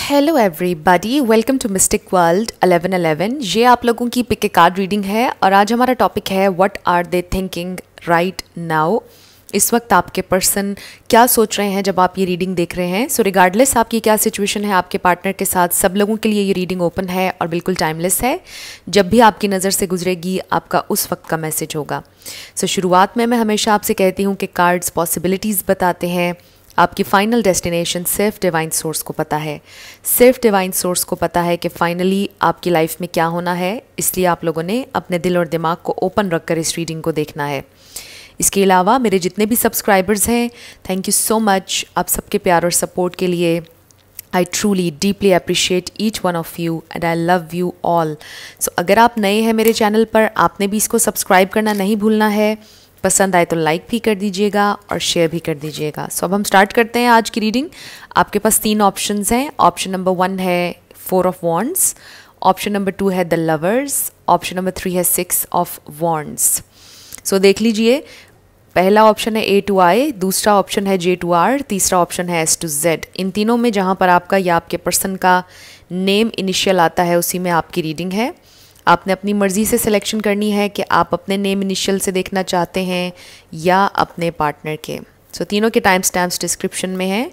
hello everybody welcome to mystic world 1111 ये आप लोगों की पिक ए कार्ड रीडिंग है और आज हमारा टॉपिक है what are they thinking right now इस वक्त आपके पर्सन क्या सोच रहे हैं जब आप ये रीडिंग देख रहे हैं सो रिगार्डलेस आपकी क्या सिचुएशन है आपके पार्टनर के साथ सब लोगों के लिए ये रीडिंग ओपन है और बिल्कुल टाइमलेस है जब भी आपकी नज़र से गुजरेगी आपका उस वक्त का मैसेज होगा सो so, शुरुआत में मैं हमेशा आपसे कहती हूँ कि कार्ड्स पॉसिबिलिटीज़ बताते हैं आपकी फ़ाइनल डेस्टिनेशन सिर्फ डिवाइन सोर्स को पता है सिर्फ डिवाइन सोर्स को पता है कि फ़ाइनली आपकी लाइफ में क्या होना है इसलिए आप लोगों ने अपने दिल और दिमाग को ओपन रखकर इस रीडिंग को देखना है इसके अलावा मेरे जितने भी सब्सक्राइबर्स हैं थैंक यू सो मच आप सबके प्यार और सपोर्ट के लिए I truly deeply appreciate each one of you and I love you all so अगर आप नए हैं मेरे चैनल पर आपने भी इसको सब्सक्राइब करना नहीं भूलना है पसंद आए तो लाइक भी कर दीजिएगा और शेयर भी कर दीजिएगा सो so, अब हम स्टार्ट करते हैं आज की रीडिंग आपके पास तीन ऑप्शंस हैं ऑप्शन नंबर वन है four of wands option number two है the lovers option number three है सिक्स ऑफ वॉन्ड्स सो देख लीजिए पहला ऑप्शन है ए टू आई दूसरा ऑप्शन है जे टू आर तीसरा ऑप्शन है एस टू जेड इन तीनों में जहाँ पर आपका या आपके पर्सन का नेम इनिशियल आता है उसी में आपकी रीडिंग है आपने अपनी मर्ज़ी से सिलेक्शन करनी है कि आप अपने नेम इनिशियल से देखना चाहते हैं या अपने पार्टनर के सो so, तीनों के टाइम स्टैम्प डिस्क्रिप्शन में हैं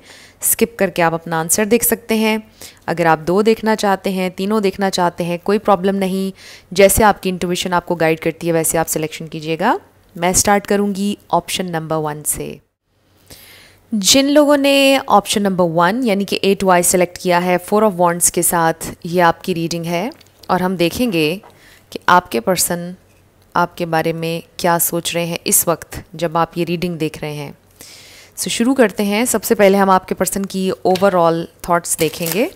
स्किप करके आप अपना आंसर देख सकते हैं अगर आप दो देखना चाहते हैं तीनों देखना चाहते हैं कोई प्रॉब्लम नहीं जैसे आपकी इंटूविशन आपको गाइड करती है वैसे आप सिलेक्शन कीजिएगा मैं स्टार्ट करूँगी ऑप्शन नंबर वन से जिन लोगों ने ऑप्शन नंबर वन यानी कि एट वाई सेलेक्ट किया है फोर ऑफ वॉन्ट्स के साथ ये आपकी रीडिंग है और हम देखेंगे कि आपके पर्सन आपके बारे में क्या सोच रहे हैं इस वक्त जब आप ये रीडिंग देख रहे हैं सो so, शुरू करते हैं सबसे पहले हम आपके पर्सन की ओवरऑल थॉट्स देखेंगे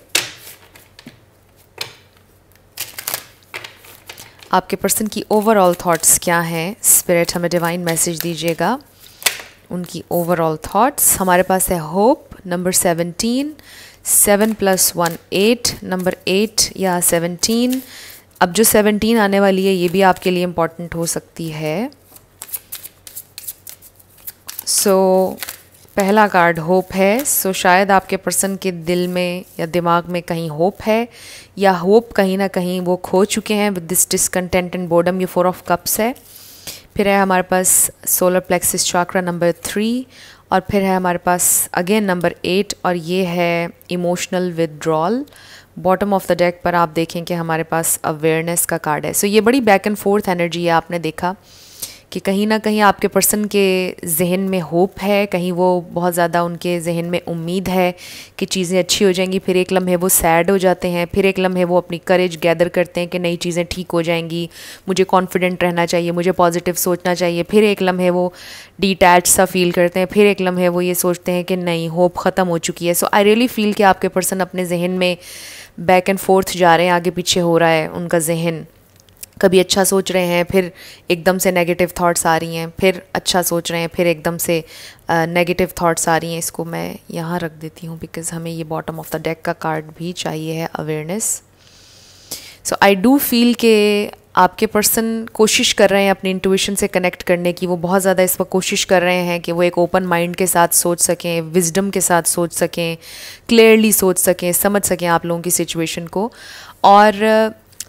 आपके पर्सन की ओवरऑल थॉट्स क्या हैं स्पिरिट हमें डिवाइन मैसेज दीजिएगा उनकी ओवरऑल थॉट्स हमारे पास है hope number seventeen seven plus one eight number eight या सेवनटीन अब जो सेवनटीन आने वाली है ये भी आपके लिए इम्पॉर्टेंट हो सकती है सो so, पहला कार्ड होप है सो so, शायद आपके पर्सन के दिल में या दिमाग में कहीं होप है या होप कहीं ना कहीं वो खो चुके हैं with this discontent and boredom ये फोर ऑफ कप्स है फिर है हमारे पास solar plexus chakra number three और फिर है हमारे पास अगेन नंबर एट और ये है emotional withdrawal bottom of the deck पर आप देखें कि हमारे पास अवेयरनेस का कार्ड है सो so, ये बड़ी बैक एंड फोर्थ एनर्जी है आपने देखा कि कहीं ना कहीं आपके पर्सन के जहन में होप है कहीं वो बहुत ज़्यादा उनके जहन में उम्मीद है कि चीज़ें अच्छी हो जाएंगी फिर एक लम्हे वो सैड हो जाते हैं फिर एक लम्हे वो अपनी करेज गैदर करते हैं कि नई चीज़ें ठीक हो जाएंगी मुझे कॉन्फिडेंट रहना चाहिए मुझे पॉजिटिव सोचना चाहिए फिर एक लम्हे वो डिटैच सा फील करते हैं फिर एक लम्हे वो ये सोचते हैं कि नहीं होप ख़त्म हो चुकी है सो आई रियली फील कि आपके पर्सन अपने जहन में बैक एंड फोर्थ जा रहे हैं आगे पीछे हो रहा है उनका जहन कभी अच्छा सोच रहे हैं फिर एकदम से नेगेटिव थॉट्स आ रही हैं फिर अच्छा सोच रहे हैं फिर एकदम से नेगेटिव uh, थॉट्स आ रही हैं इसको मैं यहाँ रख देती हूँ बिकॉज हमें ये बॉटम ऑफ द डेक का कार्ड भी चाहिए है awareness so I do feel के आपके पर्सन कोशिश कर रहे हैं अपने इंट्यूशन से कनेक्ट करने की वो बहुत ज़्यादा इस वक्त कोशिश कर रहे हैं कि वो एक ओपन माइंड के साथ सोच सकें विजडम के साथ सोच सकें क्लियरली सोच सकें समझ सकें आप लोगों की सिचुएशन को और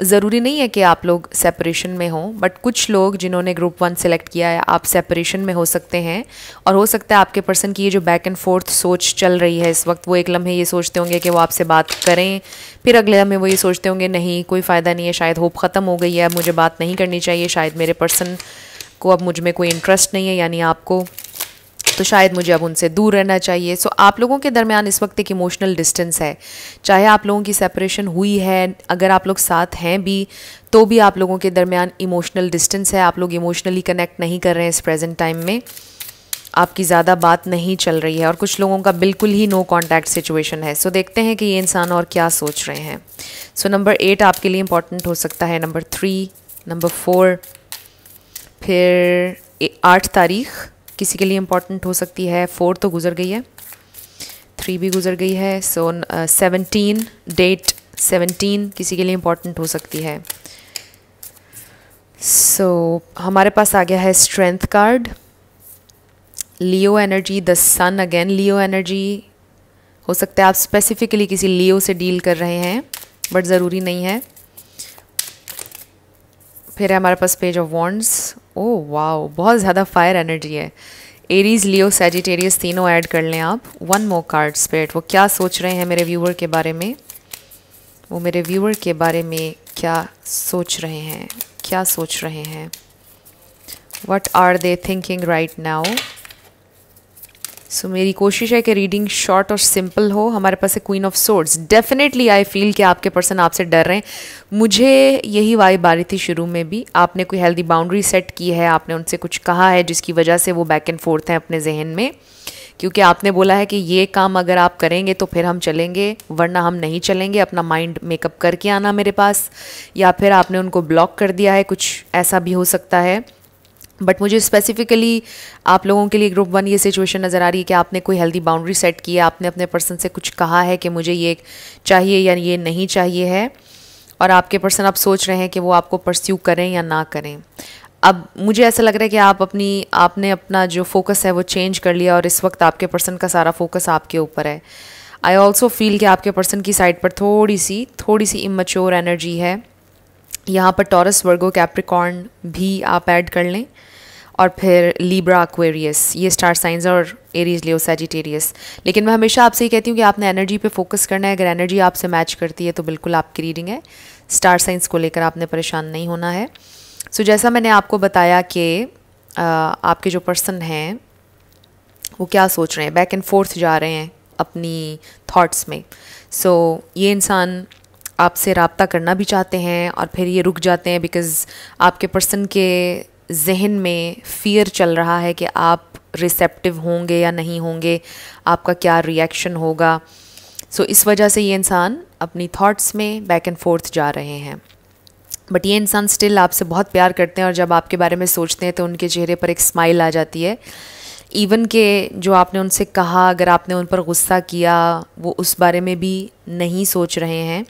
ज़रूरी नहीं है कि आप लोग सेपरेशन में हों बट कुछ लोग जिन्होंने ग्रुप वन सेलेक्ट किया है आप सेपरेशन में हो सकते हैं और हो सकता है आपके पर्सन की ये जो बैक एंड फोर्थ सोच चल रही है इस वक्त वो एक लम्हे ये सोचते होंगे कि वो आपसे बात करें फिर अगले लम्हे वो ये सोचते होंगे नहीं कोई फ़ायदा नहीं है शायद होप ख़त्म हो गई है अब मुझे बात नहीं करनी चाहिए शायद मेरे पर्सन को अब मुझ में कोई इंटरेस्ट नहीं है यानी आपको तो शायद मुझे अब उनसे दूर रहना चाहिए सो आप लोगों के दरमियान इस वक्त एक इमोशनल डिस्टेंस है चाहे आप लोगों की सेपरेशन हुई है अगर आप लोग साथ हैं भी तो भी आप लोगों के दरमियान इमोशनल डिस्टेंस है आप लोग इमोशनली कनेक्ट नहीं कर रहे हैं इस प्रेजेंट टाइम में आपकी ज़्यादा बात नहीं चल रही है और कुछ लोगों का बिल्कुल ही नो कॉन्टैक्ट सिचुएशन है सो so, देखते हैं कि ये इंसान और क्या सोच रहे हैं सो नंबर एट आपके लिए इंपॉर्टेंट हो सकता है नंबर थ्री नंबर फोर फिर आठ तारीख किसी के लिए इम्पॉर्टेंट हो सकती है फोर तो गुजर गई है थ्री भी गुजर गई है सो सेवनटीन डेट सेवनटीन किसी के लिए इम्पॉर्टेंट हो सकती है सो so, हमारे पास आ गया है strength card Leo energy the sun again Leo energy हो सकता है आप स्पेसिफिकली किसी लियो से डील कर रहे हैं बट ज़रूरी नहीं है फिर है हमारे पास page of wands oh oh, wow बहुत ज़्यादा फायर एनर्जी है एरीज लियो सेजिटेरियस तीनों ऐड कर लें आप वन मोर कार्ड स्पिरिट वो क्या सोच रहे हैं मेरे व्यूअर के बारे में वो मेरे व्यूअर के बारे में क्या सोच रहे हैं क्या सोच रहे हैं what are they thinking right now so so, मेरी कोशिश है कि रीडिंग शॉर्ट और सिंपल हो हमारे पास है queen of swords definitely I feel कि आपके पर्सन आपसे डर रहे हैं मुझे यही वाई बारी थी शुरू में भी आपने कोई हेल्दी बाउंड्री सेट की है आपने उनसे कुछ कहा है जिसकी वजह से वो बैक एंड फोर्थ हैं अपने जहन में क्योंकि आपने बोला है कि ये काम अगर आप करेंगे तो फिर हम चलेंगे वरना हम नहीं चलेंगे अपना माइंड मेकअप करके आना मेरे पास या फिर आपने उनको ब्लॉक कर दिया है कुछ ऐसा भी हो सकता है बट मुझे स्पेसिफिकली आप लोगों के लिए ग्रुप वन ये सिचुएशन नज़र आ रही है कि आपने कोई हेल्दी बाउंड्री सेट की है आपने अपने पर्सन से कुछ कहा है कि मुझे ये चाहिए या ये नहीं चाहिए है और आपके पर्सन आप सोच रहे हैं कि वो आपको परस्यू करें या ना करें अब मुझे ऐसा लग रहा है कि आप अपनी आपने अपना जो फोकस है वो चेंज कर लिया और इस वक्त आपके पर्सन का सारा फोकस आपके ऊपर है आई ऑल्सो फील कि आपके पर्सन की साइड पर थोड़ी सी थोड़ी सी इमेच्योर एनर्जी है यहाँ पर टॉरस वर्गो कैप्रिकॉर्न भी आप ऐड कर लें और फिर लीब्रा एक्वेरियस ये स्टार साइंस और एरीज लियो सेजिटेरियस लेकिन मैं हमेशा आपसे ही कहती हूँ कि आपने एनर्जी पे फोकस करना है अगर एनर्जी आपसे मैच करती है तो बिल्कुल आपकी रीडिंग है स्टार साइंस को लेकर आपने परेशान नहीं होना है सो so, जैसा मैंने आपको बताया कि आपके जो पर्सन हैं वो क्या सोच रहे हैं बैक एंड फोर्थ जा रहे हैं अपनी थाट्स में सो so, ये इंसान आपसे रबता करना भी चाहते हैं और फिर ये रुक जाते हैं बिकॉज़ आपके पर्सन के जहन में फियर चल रहा है कि आप रिसेप्टिव होंगे या नहीं होंगे आपका क्या रिएक्शन होगा सो so, इस वजह से ये इंसान अपनी थॉट्स में बैक एंड फोर्थ जा रहे हैं बट ये इंसान स्टिल आपसे बहुत प्यार करते हैं और जब आपके बारे में सोचते हैं तो उनके चेहरे पर एक स्माइल आ जाती है इवन के जो आपने उनसे कहा अगर आपने उन पर गुस्सा किया वो उस बारे में भी नहीं सोच रहे हैं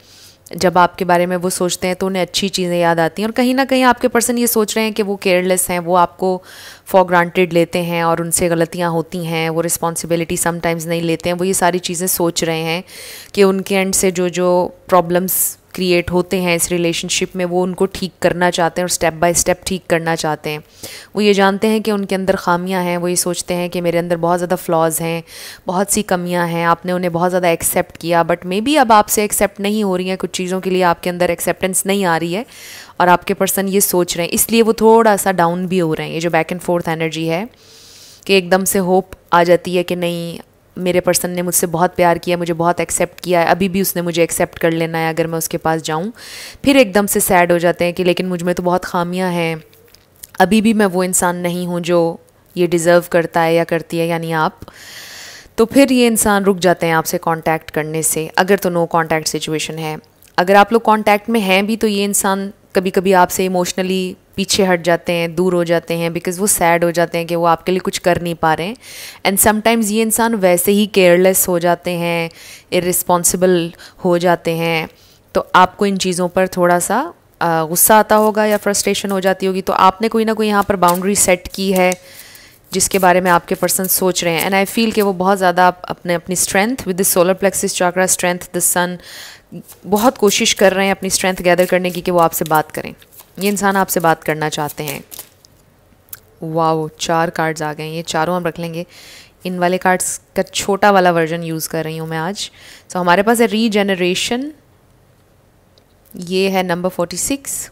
जब आपके बारे में वो सोचते हैं तो उन्हें अच्छी चीज़ें याद आती हैं और कहीं ना कहीं आपके पर्सन ये सोच रहे हैं कि वो केयरलेस हैं वो आपको फॉर ग्रांटेड लेते हैं और उनसे गलतियाँ होती हैं वो रिस्पॉन्सिबिलिटी समटाइम्स नहीं लेते हैं वो ये सारी चीज़ें सोच रहे हैं कि उनके एंड से जो जो प्रॉब्लम्स क्रिएट होते हैं इस रिलेशनशिप में वो उनको ठीक करना चाहते हैं और स्टेप बाय स्टेप ठीक करना चाहते हैं वो ये जानते हैं कि उनके अंदर खामियां हैं वो ये सोचते हैं कि मेरे अंदर बहुत ज़्यादा फ्लॉज़ हैं बहुत सी कमियां हैं आपने उन्हें बहुत ज़्यादा एक्सेप्ट किया बट मे बी अब आपसे एक्सेप्ट नहीं हो रही हैं कुछ चीज़ों के लिए आपके अंदर एक्सेप्टेंस नहीं आ रही है और आपके पर्सन ये सोच रहे हैं इसलिए वो थोड़ा सा डाउन भी हो रहे हैं ये जो बैक एंड फोर्थ एनर्जी है कि एकदम से होप आ जाती है कि नहीं मेरे पर्सन ने मुझसे बहुत प्यार किया मुझे बहुत एक्सेप्ट किया है अभी भी उसने मुझे एक्सेप्ट कर लेना है अगर मैं उसके पास जाऊँ फिर एकदम से सैड हो जाते हैं कि लेकिन मुझ में तो बहुत खामियाँ हैं अभी भी मैं वो इंसान नहीं हूँ जो ये डिज़र्व करता है या करती है यानी आप तो फिर ये इंसान रुक जाते हैं आपसे कांटेक्ट करने से अगर तो नो कांटेक्ट सिचुएशन है अगर आप लोग कांटेक्ट में हैं भी तो ये इंसान कभी कभी आपसे इमोशनली पीछे हट जाते हैं दूर हो जाते हैं बिकॉज वो सैड हो जाते हैं कि वो आपके लिए कुछ कर नहीं पा रहे हैं एंड समटाइम्स ये इंसान वैसे ही केयरलेस हो जाते हैं इरिस्पॉन्सिबल हो जाते हैं तो आपको इन चीज़ों पर थोड़ा सा गुस्सा आता होगा या फ्रस्ट्रेशन हो जाती होगी तो आपने कोई ना कोई यहाँ पर बाउंड्री सेट की है जिसके बारे में आपके पर्सन सोच रहे हैं एंड आई फील कि वो बहुत ज़्यादा आप अपने अपनी strength with the solar plexus chakra strength the sun बहुत कोशिश कर रहे हैं अपनी स्ट्रेंथ गैदर करने की कि वो आपसे बात करें ये इंसान आपसे बात करना चाहते हैं वाओ चार कार्ड्स आ गए ये चारों हम रख लेंगे इन वाले कार्ड्स का छोटा वाला वर्जन यूज़ कर रही हूँ मैं आज सो so, हमारे पास है रीजनरेशन ये है नंबर फोर्टी सिक्स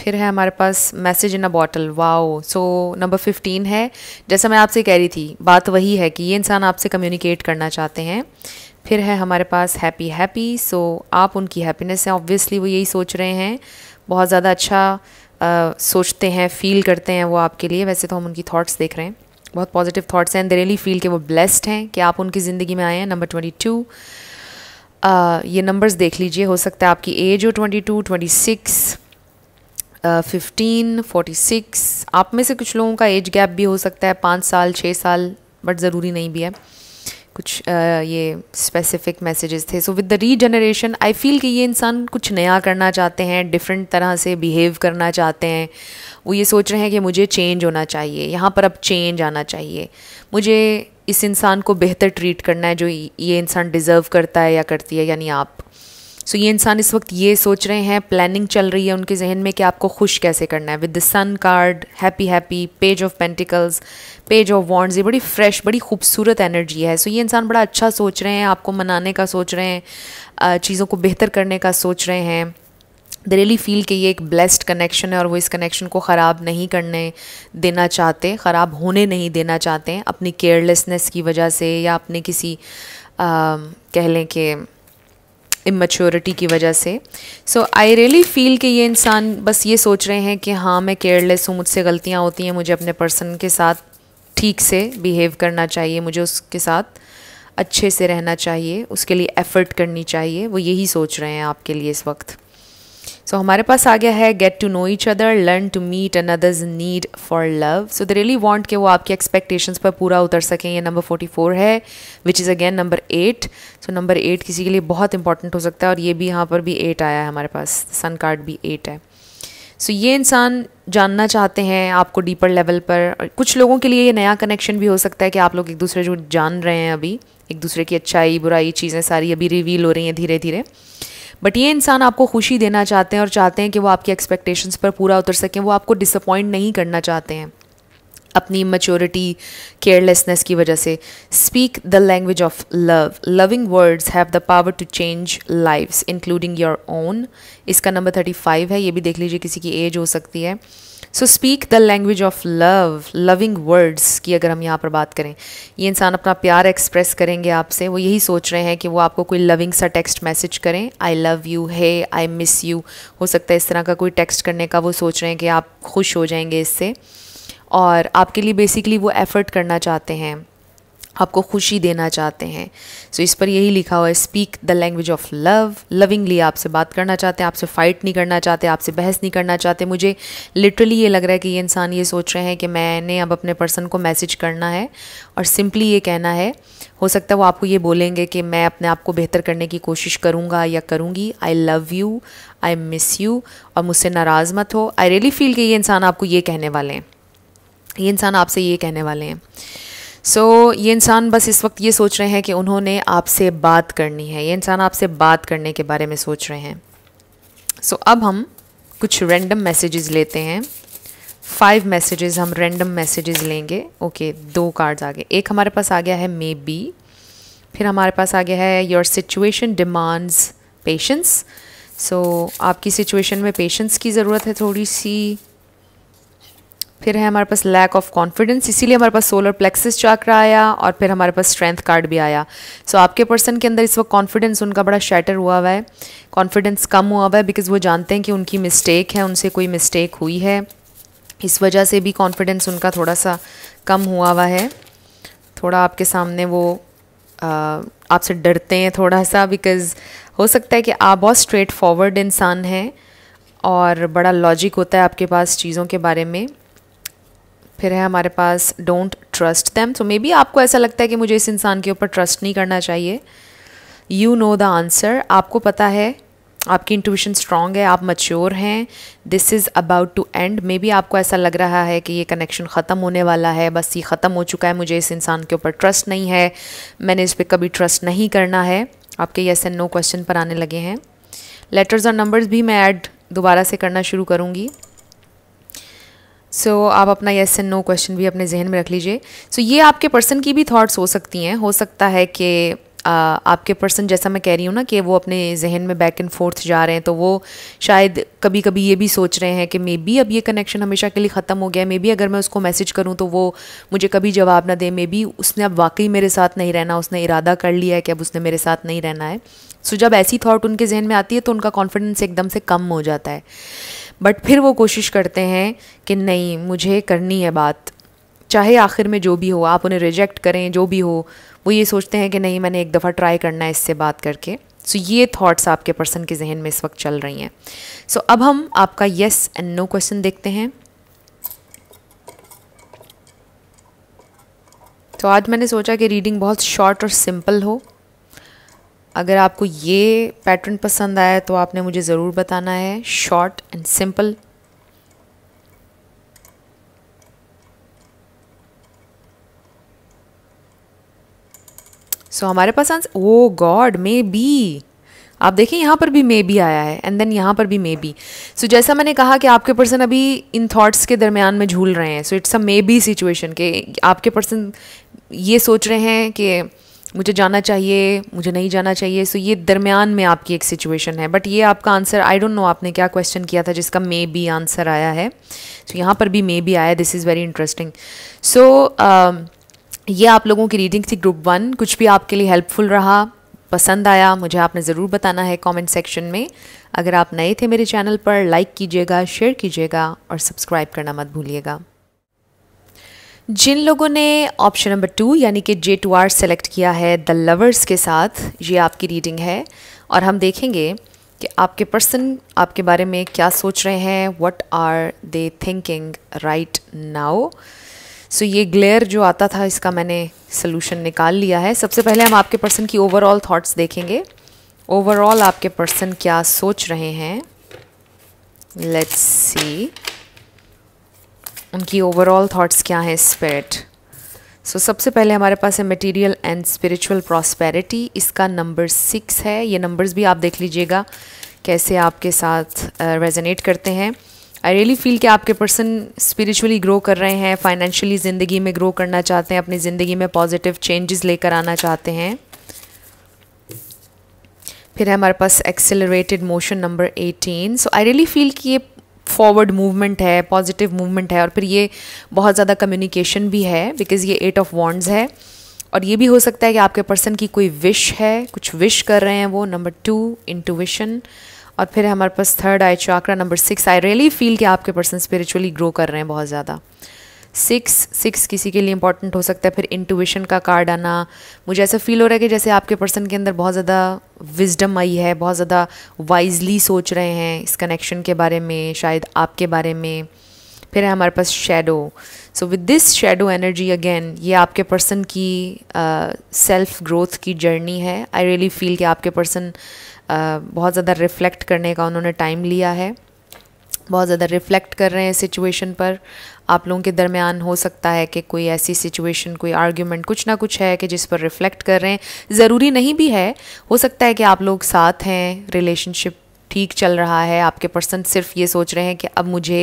फिर है हमारे पास message in a bottle wow so number fifteen है जैसा मैं आपसे कह रही थी बात वही है कि ये इंसान आपसे कम्युनिकेट करना चाहते हैं फिर है हमारे पास हैप्पी हैप्पी सो आप उनकी हैप्पीनेस हैं ऑब्वियसली वो यही सोच रहे हैं बहुत ज़्यादा अच्छा आ, सोचते हैं फील करते हैं वो आपके लिए वैसे तो हम उनकी थाट्स देख रहे हैं बहुत पॉजिटिव थाट्स हैं दे रियली फील के वो ब्लेस्ड हैं कि आप उनकी ज़िंदगी में आए हैं नंबर ट्वेंटी टू ये नंबर्स देख लीजिए हो सकता है आपकी एज हो twenty two twenty six fifteen forty six आप में से कुछ लोगों का एज गैप भी हो सकता है पाँच साल छः साल बट ज़रूरी नहीं भी है कुछ आ, ये स्पेसिफिक मैसेजेस थे so with the regeneration I feel कि ये इंसान कुछ नया करना चाहते हैं डिफरेंट तरह से बिहेव करना चाहते हैं वो ये सोच रहे हैं कि मुझे चेंज होना चाहिए यहाँ पर अब चेंज आना चाहिए मुझे इस इंसान को बेहतर ट्रीट करना है जो ये इंसान डिज़र्व करता है या करती है यानी आप सो so, ये इंसान इस वक्त ये सोच रहे हैं प्लानिंग चल रही है उनके जहन में कि आपको खुश कैसे करना है with the sun card happy happy page of pentacles page of wands ये बड़ी फ्रेश बड़ी खूबसूरत एनर्जी है सो so, ये इंसान बड़ा अच्छा सोच रहे हैं आपको मनाने का सोच रहे हैं चीज़ों को बेहतर करने का सोच रहे हैं द रियली फील कि ये एक ब्लेस्ड कनेक्शन है और वो इस कनेक्शन को ख़राब नहीं करने देना चाहते ख़राब होने नहीं देना चाहते अपनी केयरलेसनेस की वजह से या अपने किसी आ, कह लें कि इमेच्योरिटी की वजह से सो आई रियली फील कि ये इंसान बस ये सोच रहे हैं कि हाँ मैं केयरलेस हूँ मुझसे गलतियाँ होती हैं मुझे अपने पर्सन के साथ ठीक से बिहेव करना चाहिए मुझे उसके साथ अच्छे से रहना चाहिए उसके लिए एफ़र्ट करनी चाहिए वो यही सोच रहे हैं आपके लिए इस वक्त सो हमारे पास आ गया है get to know each other learn to meet another's need for love so they really want कि वो आपकी एक्सपेक्टेशंस पर पूरा उतर सकें ये नंबर 44 है which is again number eight so number eight किसी के लिए बहुत इंपॉर्टेंट हो सकता है और ये भी यहाँ पर भी एट आया है हमारे पास सन कार्ड भी एट है सो so, ये इंसान जानना चाहते हैं आपको डीपर लेवल पर कुछ लोगों के लिए ये नया कनेक्शन भी हो सकता है कि आप लोग एक दूसरे जो जान रहे हैं अभी एक दूसरे की अच्छाई बुराई चीज़ें सारी अभी रिवील हो रही हैं धीरे धीरे बट ये इंसान आपको खुशी देना चाहते हैं और चाहते हैं कि वो आपकी एक्सपेक्टेशंस पर पूरा उतर सकें वो आपको डिसअपॉइंट नहीं करना चाहते हैं अपनी मच्योरिटी केयरलेसनेस की वजह से speak the language of love loving words have the power to change life including your own इसका नंबर थर्टी फाइव है ये भी देख लीजिए किसी की एज हो सकती है so speak the language of love loving words की अगर हम यहाँ पर बात करें ये इंसान अपना प्यार एक्सप्रेस करेंगे आपसे वो यही सोच रहे हैं कि वो आपको कोई लविंग सा टेक्स्ट मैसेज करें आई लव यू है आई मिस यू हो सकता है इस तरह का कोई टेक्स्ट करने का वो सोच रहे हैं कि आप खुश हो जाएंगे इससे और आपके लिए बेसिकली वो एफ़र्ट करना चाहते हैं आपको खुशी देना चाहते हैं सो so, इस पर यही लिखा हुआ है speak the language of love lovingly आपसे बात करना चाहते हैं आपसे फ़ाइट नहीं करना चाहते आपसे बहस नहीं करना चाहते मुझे लिटरली ये लग रहा है कि ये इंसान ये सोच रहे हैं कि मैंने अब अपने पर्सन को मैसेज करना है और सिंपली ये कहना है हो सकता है वो आपको ये बोलेंगे कि मैं अपने आप को बेहतर करने की कोशिश करूँगा या करूँगी I love you I miss you और मुझसे नाराज़ मत हो आई रियली फील कि ये इंसान आपको ये कहने वाले हैं ये इंसान आपसे ये कहने वाले हैं सो so, ये इंसान बस इस वक्त ये सोच रहे हैं कि उन्होंने आपसे बात करनी है ये इंसान आपसे बात करने के बारे में सोच रहे हैं सो so, अब हम कुछ रैंडम मैसेजेस लेते हैं फाइव मैसेजेस हम रैंडम मैसेजेस लेंगे ओके okay, दो कार्ड्स आ गए एक हमारे पास आ गया है मे बी फिर हमारे पास आ गया है your situation demands patience so आपकी सिचुएशन में पेशेंस की ज़रूरत है थोड़ी सी फिर है हमारे पास लैक ऑफ कॉन्फिडेंस इसीलिए हमारे पास सोलर प्लेक्सिस चाक्रा आया और फिर हमारे पास स्ट्रेंथ कार्ड भी आया सो so, आपके पर्सन के अंदर इस वक्त कॉन्फिडेंस उनका बड़ा शैटर हुआ हुआ है कॉन्फिडेंस कम हुआ हुआ है बिकॉज वो जानते हैं कि उनकी मिस्टेक है उनसे कोई मिस्टेक हुई है इस वजह से भी कॉन्फिडेंस उनका थोड़ा सा कम हुआ हुआ है थोड़ा आपके सामने वो आपसे डरते हैं थोड़ा सा बिकॉज़ हो सकता है कि आप बहुत स्ट्रेट फॉरवर्ड इंसान हैं और बड़ा लॉजिक होता है आपके पास चीज़ों के बारे में फिर है हमारे पास don't trust them so maybe आपको ऐसा लगता है कि मुझे इस इंसान के ऊपर ट्रस्ट नहीं करना चाहिए यू नो द आंसर आपको पता है आपकी इंट्यूशन स्ट्रांग है आप मच्योर हैं this is about to end maybe आपको ऐसा लग रहा है कि ये कनेक्शन ख़त्म होने वाला है बस ये ख़त्म हो चुका है मुझे इस इंसान के ऊपर ट्रस्ट नहीं है मैंने इस पर कभी ट्रस्ट नहीं करना है आपके येस एंड नो क्वेश्चन पर आने लगे हैं लेटर्स और नंबर्स भी मैं ऐड दोबारा से करना शुरू करूँगी सो so, आप अपना येस एंड नो क्वेश्चन भी अपने जहन में रख लीजिए सो so, ये आपके पर्सन की भी थाट्स हो सकती हैं हो सकता है कि आपके पर्सन जैसा मैं कह रही हूँ ना कि वो अपने जहन में बैक एंड फोर्थ जा रहे हैं तो वो शायद कभी कभी ये भी सोच रहे हैं कि मे बी अब ये कनेक्शन हमेशा के लिए ख़त्म हो गया मे बी अगर मैं उसको मैसेज करूँ तो वो मुझे कभी जवाब ना दे मे बी उसने अब वाकई मेरे साथ नहीं रहना उसने इरादा कर लिया है कि अब उसने मेरे साथ नहीं रहना है सो so, जब ऐसी थाट उनके जहन में आती है तो उनका कॉन्फिडेंस एकदम से कम हो जाता है बट फिर वो कोशिश करते हैं कि नहीं मुझे करनी है बात चाहे आखिर में जो भी हो आप उन्हें रिजेक्ट करें जो भी हो वो ये सोचते हैं कि नहीं मैंने एक दफ़ा ट्राई करना है इससे बात करके सो so, ये थाट्स आपके पर्सन के जहन में इस वक्त चल रही हैं सो so, अब हम आपका येस एंड नो क्वेश्चन देखते हैं तो आज मैंने सोचा कि रीडिंग बहुत शॉर्ट और सिंपल हो अगर आपको ये पैटर्न पसंद आया तो आपने मुझे ज़रूर बताना है शॉर्ट एंड सिंपल सो हमारे पास answer oh god maybe आप देखें यहाँ पर भी मे बी आया है एंड देन यहाँ पर भी मे बी सो जैसा मैंने कहा कि आपके पर्सन अभी इन थॉट्स के दरमियान में झूल रहे हैं so it's a maybe situation के आपके पर्सन ये सोच रहे हैं कि मुझे जाना चाहिए मुझे नहीं जाना चाहिए सो so ये दरमियान में आपकी एक सिचुएशन है बट ये आपका आंसर आई डोंट नो आपने क्या क्वेश्चन किया था जिसका मे बी आंसर आया है सो so यहाँ पर भी मे बी आया this is very interesting so ये आप लोगों की रीडिंग थी ग्रुप वन कुछ भी आपके लिए हेल्पफुल रहा पसंद आया मुझे आपने ज़रूर बताना है कमेंट सेक्शन में अगर आप नए थे मेरे चैनल पर लाइक कीजिएगा शेयर कीजिएगा और सब्सक्राइब करना मत भूलिएगा जिन लोगों ने ऑप्शन नंबर टू यानी कि जे टू आर सेलेक्ट किया है द लवर्स के साथ ये आपकी रीडिंग है और हम देखेंगे कि आपके पर्सन आपके बारे में क्या सोच रहे हैं what are they thinking right now so ये ग्लेयर जो आता था इसका मैंने सोल्यूशन निकाल लिया है सबसे पहले हम आपके पर्सन की ओवरऑल थाट्स देखेंगे ओवरऑल आपके पर्सन क्या सोच रहे हैं लेट्स सी उनकी ओवरऑल थॉट्स क्या हैं स्पिरिट सो so, सबसे पहले हमारे पास है मटेरियल एंड स्पिरिचुअल प्रॉस्पेरिटी इसका नंबर सिक्स है ये नंबर्स भी आप देख लीजिएगा कैसे आपके साथ रेजोनेट uh, करते हैं आई रियली फील कि आपके पर्सन स्पिरिचुअली ग्रो कर रहे हैं फाइनेंशियली ज़िंदगी में ग्रो करना चाहते हैं अपनी ज़िंदगी में पॉजिटिव चेंजेस लेकर आना चाहते हैं फिर है हमारे पास accelerated motion number eighteen so I really feel कि ये फॉरवर्ड मूवमेंट है पॉजिटिव मूवमेंट है और फिर ये बहुत ज़्यादा कम्युनिकेशन भी है बिकॉज़ ये एट ऑफ वॉन्ड्स है और ये भी हो सकता है कि आपके पर्सन की कोई विश है कुछ विश कर रहे हैं वो नंबर टू इंटूविशन और फिर हमारे पास third eye chakra number six I really feel कि आपके पर्सन स्पिरिचुअली ग्रो कर रहे हैं बहुत ज़्यादा सिक्स सिक्स किसी के लिए इंपॉर्टेंट हो सकता है फिर इंटूशन का कार्ड आना मुझे ऐसा फील हो रहा है कि जैसे आपके पर्सन के अंदर बहुत ज़्यादा विजडम आई है बहुत ज़्यादा वाइजली सोच रहे हैं इस कनेक्शन के बारे में शायद आपके बारे में फिर है हमारे पास shadow so with this shadow energy again ये आपके पर्सन की सेल्फ uh, ग्रोथ की जर्नी है आई रियली फील कि आपके पर्सन uh, बहुत ज़्यादा रिफ्लेक्ट करने का उन्होंने टाइम लिया है बहुत ज़्यादा रिफ्लेक्ट कर रहे हैं सिचुएशन पर आप लोगों के दरमियान हो सकता है कि कोई ऐसी सिचुएशन कोई आर्ग्यूमेंट कुछ ना कुछ है कि जिस पर रिफ़्लेक्ट कर रहे हैं ज़रूरी नहीं भी है हो सकता है कि आप लोग साथ हैं रिलेशनशिप ठीक चल रहा है आपके पर्सन सिर्फ ये सोच रहे हैं कि अब मुझे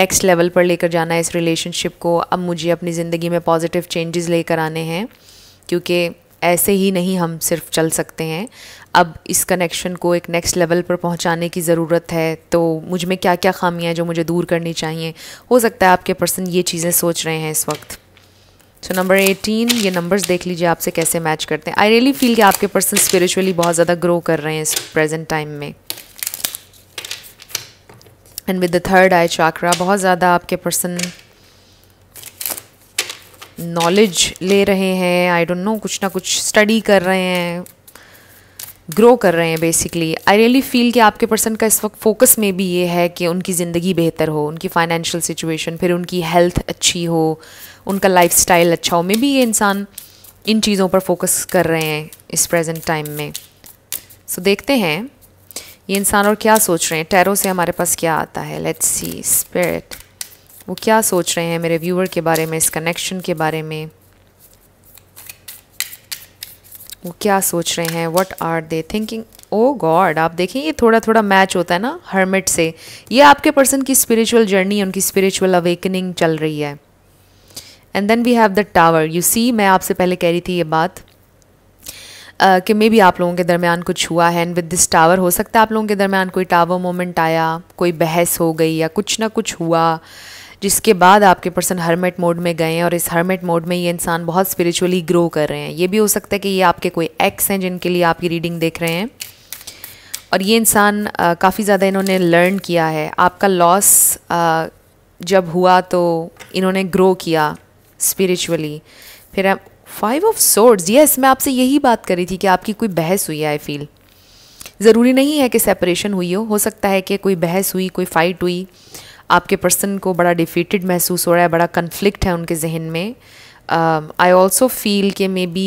नेक्स्ट लेवल पर लेकर जाना है इस रिलेशनशिप को अब मुझे अपनी ज़िंदगी में पॉजिटिव चेंजेस लेकर आने हैं क्योंकि ऐसे ही नहीं हम सिर्फ चल सकते हैं अब इस कनेक्शन को एक नेक्स्ट लेवल पर पहुंचाने की ज़रूरत है तो मुझ में क्या क्या खामियां हैं जो मुझे दूर करनी चाहिए हो सकता है आपके पर्सन ये चीज़ें सोच रहे हैं इस वक्त सो नंबर एटीन ये नंबर्स देख लीजिए आपसे कैसे मैच करते हैं आई रियली फील कि आपके पर्सन स्पिरिचुअली बहुत ज़्यादा ग्रो कर रहे हैं इस प्रेजेंट टाइम में and with the third eye chakra बहुत ज़्यादा आपके पर्सन नॉलेज ले रहे हैं आई डोंट नो कुछ ना कुछ स्टडी कर रहे हैं ग्रो कर रहे हैं बेसिकली आई रियली फील कि आपके पर्सन का इस वक्त फोकस में भी ये है कि उनकी ज़िंदगी बेहतर हो उनकी फाइनेंशियल सिचुएशन फिर उनकी हेल्थ अच्छी हो उनका लाइफ अच्छा हो मे भी ये इंसान इन चीज़ों पर फोकस कर रहे हैं इस प्रेजेंट टाइम में सो so, देखते हैं ये इंसान और क्या सोच रहे हैं टैरो से हमारे पास क्या आता है लेट्स सी स्पिरिट वो क्या सोच रहे हैं मेरे व्यूअर के बारे में इस कनेक्शन के बारे में वो क्या सोच रहे हैं what are they thinking oh god आप देखें ये थोड़ा थोड़ा मैच होता है ना हर्मिट से ये आपके पर्सन की स्पिरिचुअल जर्नी उनकी स्पिरिचुअल अवेकनिंग चल रही है and then we have the tower you see मैं आपसे पहले कह रही थी ये बात Uh, कि मे भी आप लोगों के दरमियान कुछ हुआ है एंड विद दिस टावर हो सकता है आप लोगों के दरमियान कोई टावर मोमेंट आया कोई बहस हो गई या कुछ ना कुछ हुआ जिसके बाद आपके पर्सन हर्मेट मोड में गए हैं और इस हर्मेट मोड में ये इंसान बहुत स्पिरिचुअली ग्रो कर रहे हैं ये भी हो सकता है कि ये आपके कोई एक्स हैं जिनके लिए आप ये रीडिंग देख रहे हैं और ये इंसान काफ़ी ज़्यादा इन्होंने लर्न किया है आपका लॉस जब हुआ तो इन्होंने ग्रो किया स्पिरिचुअली फिर फाइव ऑफ सोर्ड्स यस मैं आपसे यही बात करी थी कि आपकी कोई बहस हुई है आई फील ज़रूरी नहीं है कि सेपरेशन हुई हो हो सकता है कि कोई बहस हुई कोई फ़ाइट हुई आपके पर्सन को बड़ा डिफीटेड महसूस हो रहा है बड़ा कन्फ्लिक्ट है उनके जहन में आई ऑल्सो फील कि मे बी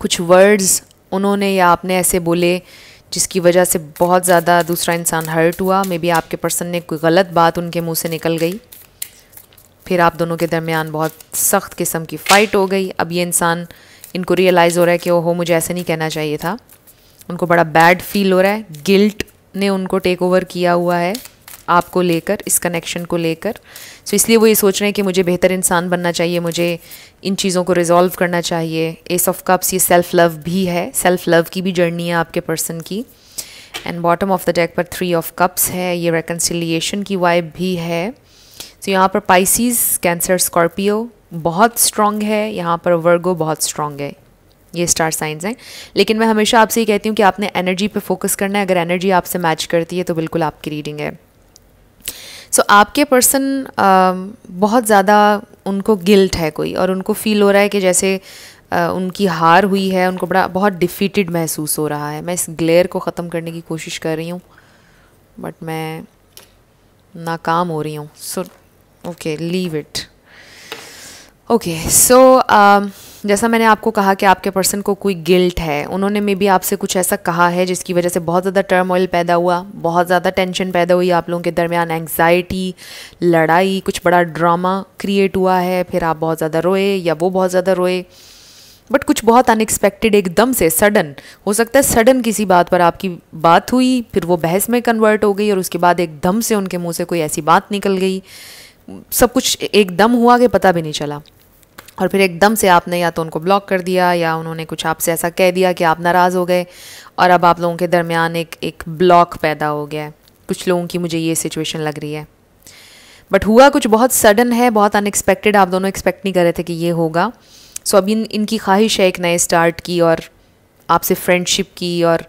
कुछ वर्ड्स उन्होंने या आपने ऐसे बोले जिसकी वजह से बहुत ज़्यादा दूसरा इंसान हर्ट हुआ मे बी आपके पर्सन ने कोई गलत बात उनके मुंह से निकल गई फिर आप दोनों के दरमियान बहुत सख्त किस्म की फ़ाइट हो गई अब ये इंसान इनको रियलाइज़ हो रहा है कि ओहो मुझे ऐसे नहीं कहना चाहिए था उनको बड़ा बैड फील हो रहा है गिल्ट ने उनको टेक ओवर किया हुआ है आपको लेकर इस कनेक्शन को लेकर सो so, इसलिए वो ये सोच रहे हैं कि मुझे बेहतर इंसान बनना चाहिए मुझे इन चीज़ों को रिजॉल्व करना चाहिए एस ऑफ कप्स ये सेल्फ़ लव भी है सेल्फ़ लव की भी जर्नी है आपके पर्सन की and bottom of the deck पर थ्री ऑफ कप्स है ये रेकन्सिलिएशन की वाइब भी है सो so, यहाँ पर पाइसिस कैंसर स्कॉर्पियो बहुत स्ट्रॉन्ग है यहाँ पर वर्गो बहुत स्ट्रॉन्ग है ये स्टार साइंस हैं लेकिन मैं हमेशा आपसे ये कहती हूँ कि आपने एनर्जी पे फोकस करना है अगर एनर्जी आपसे मैच करती है तो बिल्कुल आपकी रीडिंग है सो so, आपके पर्सन बहुत ज़्यादा उनको गिल्ट है कोई और उनको फील हो रहा है कि जैसे उनकी हार हुई है उनको बड़ा बहुत डिफीटेड महसूस हो रहा है मैं इस ग्लेयर को ख़त्म करने की कोशिश कर रही हूँ बट मैं नाकाम हो रही हूँ so okay leave it okay so जैसा मैंने आपको कहा कि आपके पर्सन को कोई गिल्ट है उन्होंने मे भी आपसे कुछ ऐसा कहा है जिसकी वजह से बहुत ज़्यादा टर्म ऑयल पैदा हुआ बहुत ज़्यादा टेंशन पैदा हुई आप लोगों के दरमियान एंग्जाइटी लड़ाई कुछ बड़ा ड्रामा क्रिएट हुआ है फिर आप बहुत ज़्यादा रोए या वो बहुत ज़्यादा रोए बट कुछ बहुत अनएक्सपेक्टेड एकदम से सडन हो सकता है सडन किसी बात पर आपकी बात हुई फिर वो बहस में कन्वर्ट हो गई और उसके बाद एकदम से उनके मुंह से कोई ऐसी बात निकल गई सब कुछ एकदम हुआ कि पता भी नहीं चला और फिर एकदम से आपने या तो उनको ब्लॉक कर दिया या उन्होंने कुछ आपसे ऐसा कह दिया कि आप नाराज़ हो गए और अब आप लोगों के दरमियान एक एक ब्लॉक पैदा हो गया है कुछ लोगों की मुझे ये सिचुएशन लग रही है बट हुआ कुछ बहुत सडन है बहुत अनएक्सपेक्टेड आप दोनों एक्सपेक्ट नहीं कर रहे थे कि ये होगा सो अभी अब इन इनकी ख्वाहिश है एक नए स्टार्ट की और आपसे फ्रेंडशिप की और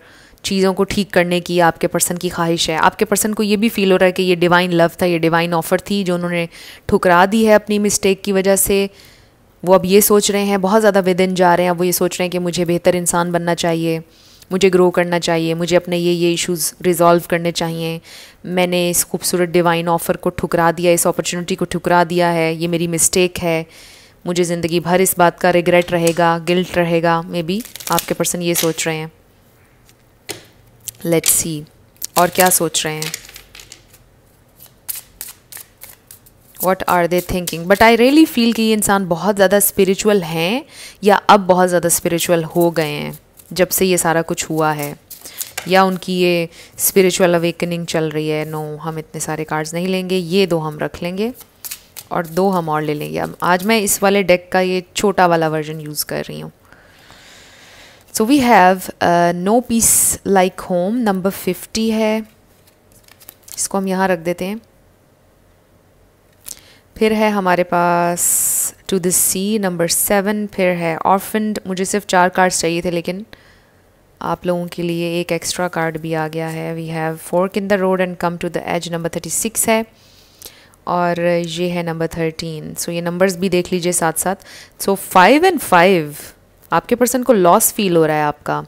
चीज़ों को ठीक करने की आपके पर्सन की ख्वाहिश है आपके पर्सन को ये भी फील हो रहा है कि ये डिवाइन लव था ये डिवाइन ऑफ़र थी जो उन्होंने ठुकरा दी है अपनी मिस्टेक की वजह से वो अब ये सोच रहे हैं बहुत ज़्यादा विद इन जा रहे हैं अब वो ये सोच रहे हैं कि मुझे बेहतर इंसान बनना चाहिए मुझे ग्रो करना चाहिए मुझे अपने ये ये इश्यूज़ रिजॉल्व करने चाहिए मैंने इस खूबसूरत डिवाइन ऑफ़र को ठुकरा दिया इस अपॉर्चुनिटी को ठुकरा दिया है ये मेरी मिस्टेक है मुझे ज़िंदगी भर इस बात का रिग्रेट रहेगा गिल्ट रहेगा मे बी आपके पर्सन ये सोच रहे हैं लेट्स सी और क्या सोच रहे हैं what are they thinking but I really feel कि ये इंसान बहुत ज़्यादा स्पिरिचुअल हैं या अब बहुत ज़्यादा स्पिरिचुअल हो गए हैं जब से ये सारा कुछ हुआ है या उनकी ये स्पिरिचुअल अवेकनिंग चल रही है नो हम इतने सारे कार्ड्स नहीं लेंगे ये दो हम रख लेंगे और दो हम और ले लेंगे अब आज मैं इस वाले डेक का ये छोटा वाला वर्जन यूज़ कर रही हूँ so we have no peace like home number fifty है इसको हम यहाँ रख देते हैं फिर है हमारे पास to the sea number seven फिर है ऑर्फेंड मुझे सिर्फ चार कार्ड्स चाहिए थे लेकिन आप लोगों के लिए एक एक्स्ट्रा कार्ड भी आ गया है we have fork in the road and come to the edge number thirty six है और ये है नंबर थर्टीन सो ये नंबर्स भी देख लीजिए साथ साथ सो फाइव एंड फाइव आपके पर्सन को लॉस फील हो रहा है आपका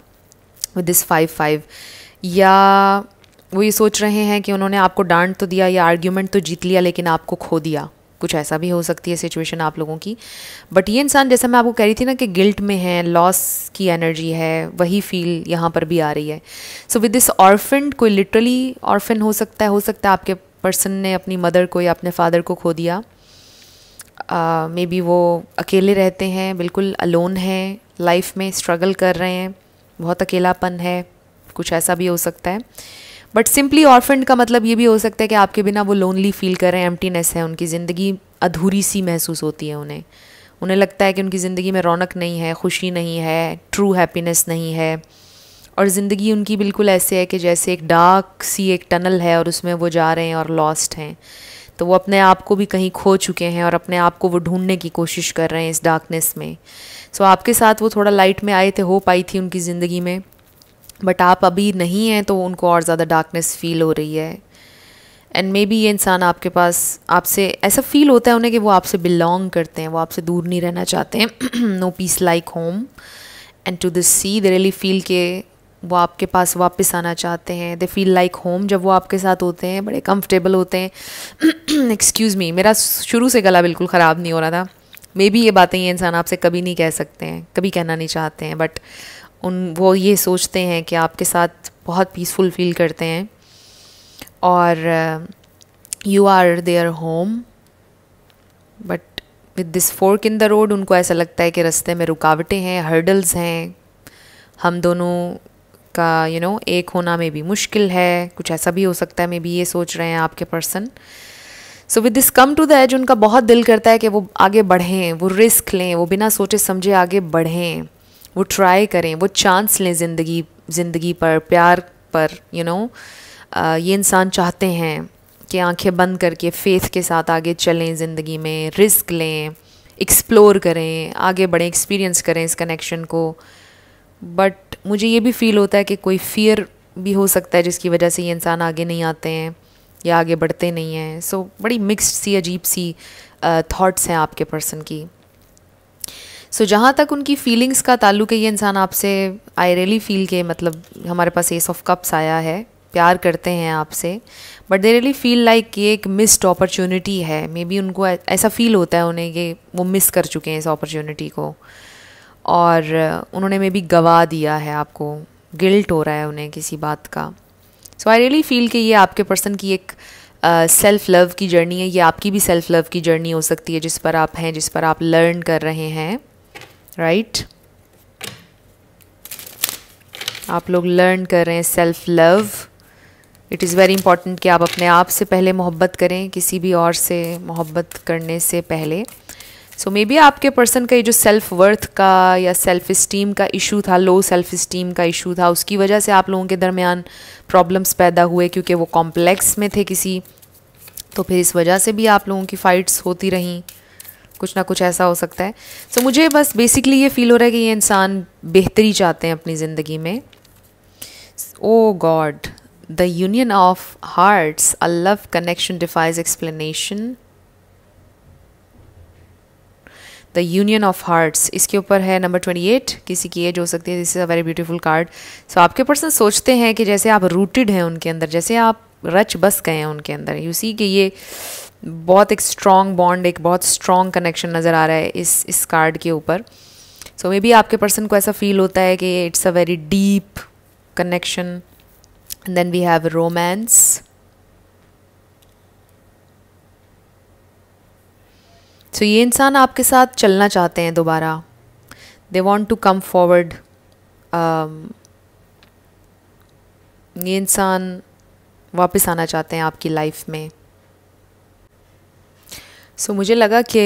विद दिस फाइव फाइव या वो ये सोच रहे हैं कि उन्होंने आपको डांट तो दिया या आर्ग्यूमेंट तो जीत लिया लेकिन आपको खो दिया कुछ ऐसा भी हो सकती है सिचुएशन आप लोगों की बट ये इंसान जैसा मैं आपको कह रही थी ना कि गिल्ट में है लॉस की एनर्जी है वही फील यहाँ पर भी आ रही है सो विद दिस ऑर्फिन कोई लिटरली ऑर्फिन हो सकता है हो सकता है आपके पर्सन ने अपनी मदर को या अपने फादर को खो दिया मे uh, बी वो अकेले रहते हैं बिल्कुल अलोन हैं लाइफ में स्ट्रगल कर रहे हैं बहुत अकेलापन है कुछ ऐसा भी हो सकता है बट सिंपली ऑर्फेंड का मतलब ये भी हो सकता है कि आपके बिना वो लोनली फील कर रहे हैं एम्प्टीनेस है उनकी ज़िंदगी अधूरी सी महसूस होती है उन्हें उन्हें लगता है कि उनकी ज़िंदगी में रौनक नहीं है खुशी नहीं है ट्रू हैप्पीनेस नहीं है और ज़िंदगी उनकी बिल्कुल ऐसे है कि जैसे एक डार्क सी एक टनल है और उसमें वो जा रहे हैं और लॉस्ट हैं तो वो अपने आप को भी कहीं खो चुके हैं और अपने आप को वो ढूंढने की कोशिश कर रहे हैं इस डार्कनेस में सो so, आपके साथ वो थोड़ा लाइट में आए थे होप आई थी उनकी ज़िंदगी में बट आप अभी नहीं हैं तो उनको और ज़्यादा डार्कनेस फील हो रही है एंड मे बी ये इंसान आपके पास आपसे ऐसा फील होता है उन्हें कि वो आपसे बिलोंग करते हैं वो आपसे दूर नहीं रहना चाहते हैं no peace like home and to the sea they really feel के वो आपके पास वापस आना चाहते हैं दे फील लाइक होम जब वो आपके साथ होते हैं बड़े कंफर्टेबल होते हैं एक्सक्यूज़ मी मेरा शुरू से गला बिल्कुल ख़राब नहीं हो रहा था मे बी ये बातें ये इंसान आपसे कभी नहीं कह सकते हैं कभी कहना नहीं चाहते हैं बट उन वो ये सोचते हैं कि आपके साथ बहुत पीसफुल फील करते हैं और you are their home but with this fork in the road उनको ऐसा लगता है कि रस्ते में रुकावटें हैं हर्डल्स हैं हम दोनों का यू you नो know, एक होना में भी मुश्किल है कुछ ऐसा भी हो सकता है मे भी ये सोच रहे हैं आपके person so with this come to the edge उनका बहुत दिल करता है कि वो आगे बढ़ें वो रिस्क लें वो बिना सोचे समझे आगे बढ़ें वो ट्राई करें वो चांस लें ज़िंदगी ज़िंदगी पर प्यार पर यू you नो know, ये इंसान चाहते हैं कि आंखें बंद करके फेथ के साथ आगे चलें ज़िंदगी में रिस्क लें एक्सप्लोर करें आगे बढ़ें एक्सपीरियंस करें इस कनेक्शन को बट मुझे ये भी फील होता है कि कोई फियर भी हो सकता है जिसकी वजह से ये इंसान आगे नहीं आते हैं या आगे बढ़ते नहीं हैं सो so, बड़ी मिक्स्ड सी अजीब सी थाट्स हैं आपके पर्सन की सो so, जहाँ तक उनकी फीलिंग्स का ताल्लुक है ये इंसान आपसे आई रियली फील के मतलब हमारे पास एस ऑफ कप्स आया है प्यार करते हैं आपसे but they really feel like ये एक मिस्ड अपॉर्चुनिटी है मे बी उनको ऐसा फील होता है उन्हें कि वो मिस कर चुके हैं इस अपॉर्चुनिटी को और uh, उन्होंने मे बी गवा दिया है आपको गिल्ट हो रहा है उन्हें किसी बात का सो आई रियली फील कि ये आपके पर्सन की एक सेल्फ़ uh, लव की जर्नी है ये आपकी भी सेल्फ़ लव की जर्नी हो सकती है जिस पर आप हैं जिस पर आप लर्न कर रहे हैं राइट आप लोग लर्न कर रहे हैं self love it is very important कि आप अपने आप से पहले मोहब्बत करें किसी भी और से मोहब्बत करने से पहले सो मे बी आपके पर्सन का ये जो सेल्फ़ वर्थ का या सेल्फ़ इस्टीम का इशू था लो सेल्फ़ इस्टीम का इशू था उसकी वजह से आप लोगों के दरमियान प्रॉब्लम्स पैदा हुए क्योंकि वो कॉम्प्लेक्स में थे किसी तो फिर इस वजह से भी आप लोगों की फ़ाइट्स होती रहीं कुछ ना कुछ ऐसा हो सकता है सो so, मुझे बस बेसिकली ये फील हो रहा है कि ये इंसान बेहतरी चाहते हैं अपनी ज़िंदगी में oh God the union of hearts a love connection defies explanation the union of hearts इसके ऊपर है नंबर ट्वेंटी एट किसी की एज हो सकती है this is a very beautiful card so आपके पर्सन सोचते हैं कि जैसे आप रूटेड हैं उनके अंदर जैसे आप रच बस गए हैं उनके अंदर यू सी कि ये बहुत एक स्ट्रॉन्ग बॉन्ड एक बहुत स्ट्रॉन्ग कनेक्शन नज़र आ रहा है इस इस कार्ड के ऊपर सो मे बी आपके पर्सन को ऐसा फील होता है कि it's a very deep connection then we have romance so ये इंसान आपके साथ चलना चाहते हैं दोबारा they want to come forward ये इंसान वापस आना चाहते हैं आपकी लाइफ में सो so, मुझे लगा कि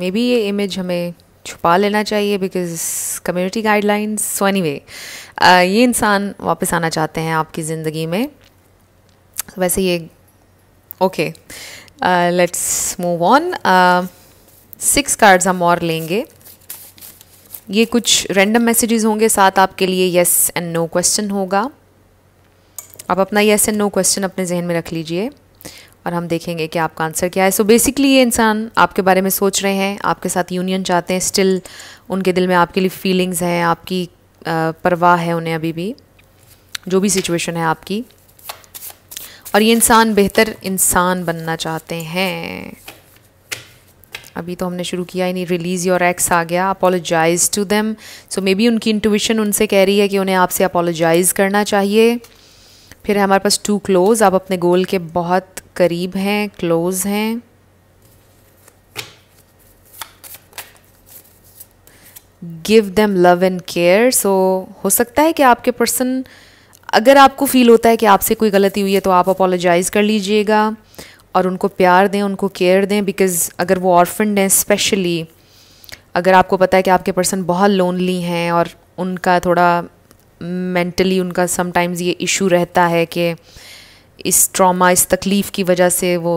मे बी ये इमेज हमें छुपा लेना चाहिए because community guidelines so anyway ये इंसान वापस आना चाहते हैं आपकी ज़िंदगी में वैसे ये okay let's move on six cards हम और लेंगे ये कुछ रैंडम मैसेजेस होंगे साथ आपके लिए येस एंड नो क्वेश्चन होगा आप अपना येस एंड नो क्वेश्चन अपने जहन में रख लीजिए और हम देखेंगे कि आपका आंसर क्या है सो so बेसिकली ये इंसान आपके बारे में सोच रहे हैं आपके साथ यूनियन चाहते हैं स्टिल उनके दिल में आपके लिए फीलिंग्स हैं आपकी परवाह है उन्हें अभी भी जो भी सिचुएशन है आपकी और ये इंसान बेहतर इंसान बनना चाहते हैं अभी तो हमने शुरू किया यानी रिलीज़ योर एक्स आ गया apologize to them so maybe उनकी इंटुविशन उनसे कह रही है कि उन्हें आपसे अपोलोजाइज़ करना चाहिए फिर है हमारे पास टू क्लोज़ आप अपने गोल के बहुत करीब हैं क्लोज़ हैं give them love and care so हो सकता है कि आपके पर्सन अगर आपको फील होता है कि आपसे कोई गलती हुई है तो आप अपोलोजाइज़ कर लीजिएगा और उनको प्यार दें उनको केयर दें बिकॉज़ अगर वो ऑर्फेंड हैं स्पेशली अगर आपको पता है कि आपके पर्सन बहुत लोनली हैं और उनका थोड़ा मेंटली उनका समटाइम्स ये इशू रहता है कि इस ट्रॉमा इस तकलीफ़ की वजह से वो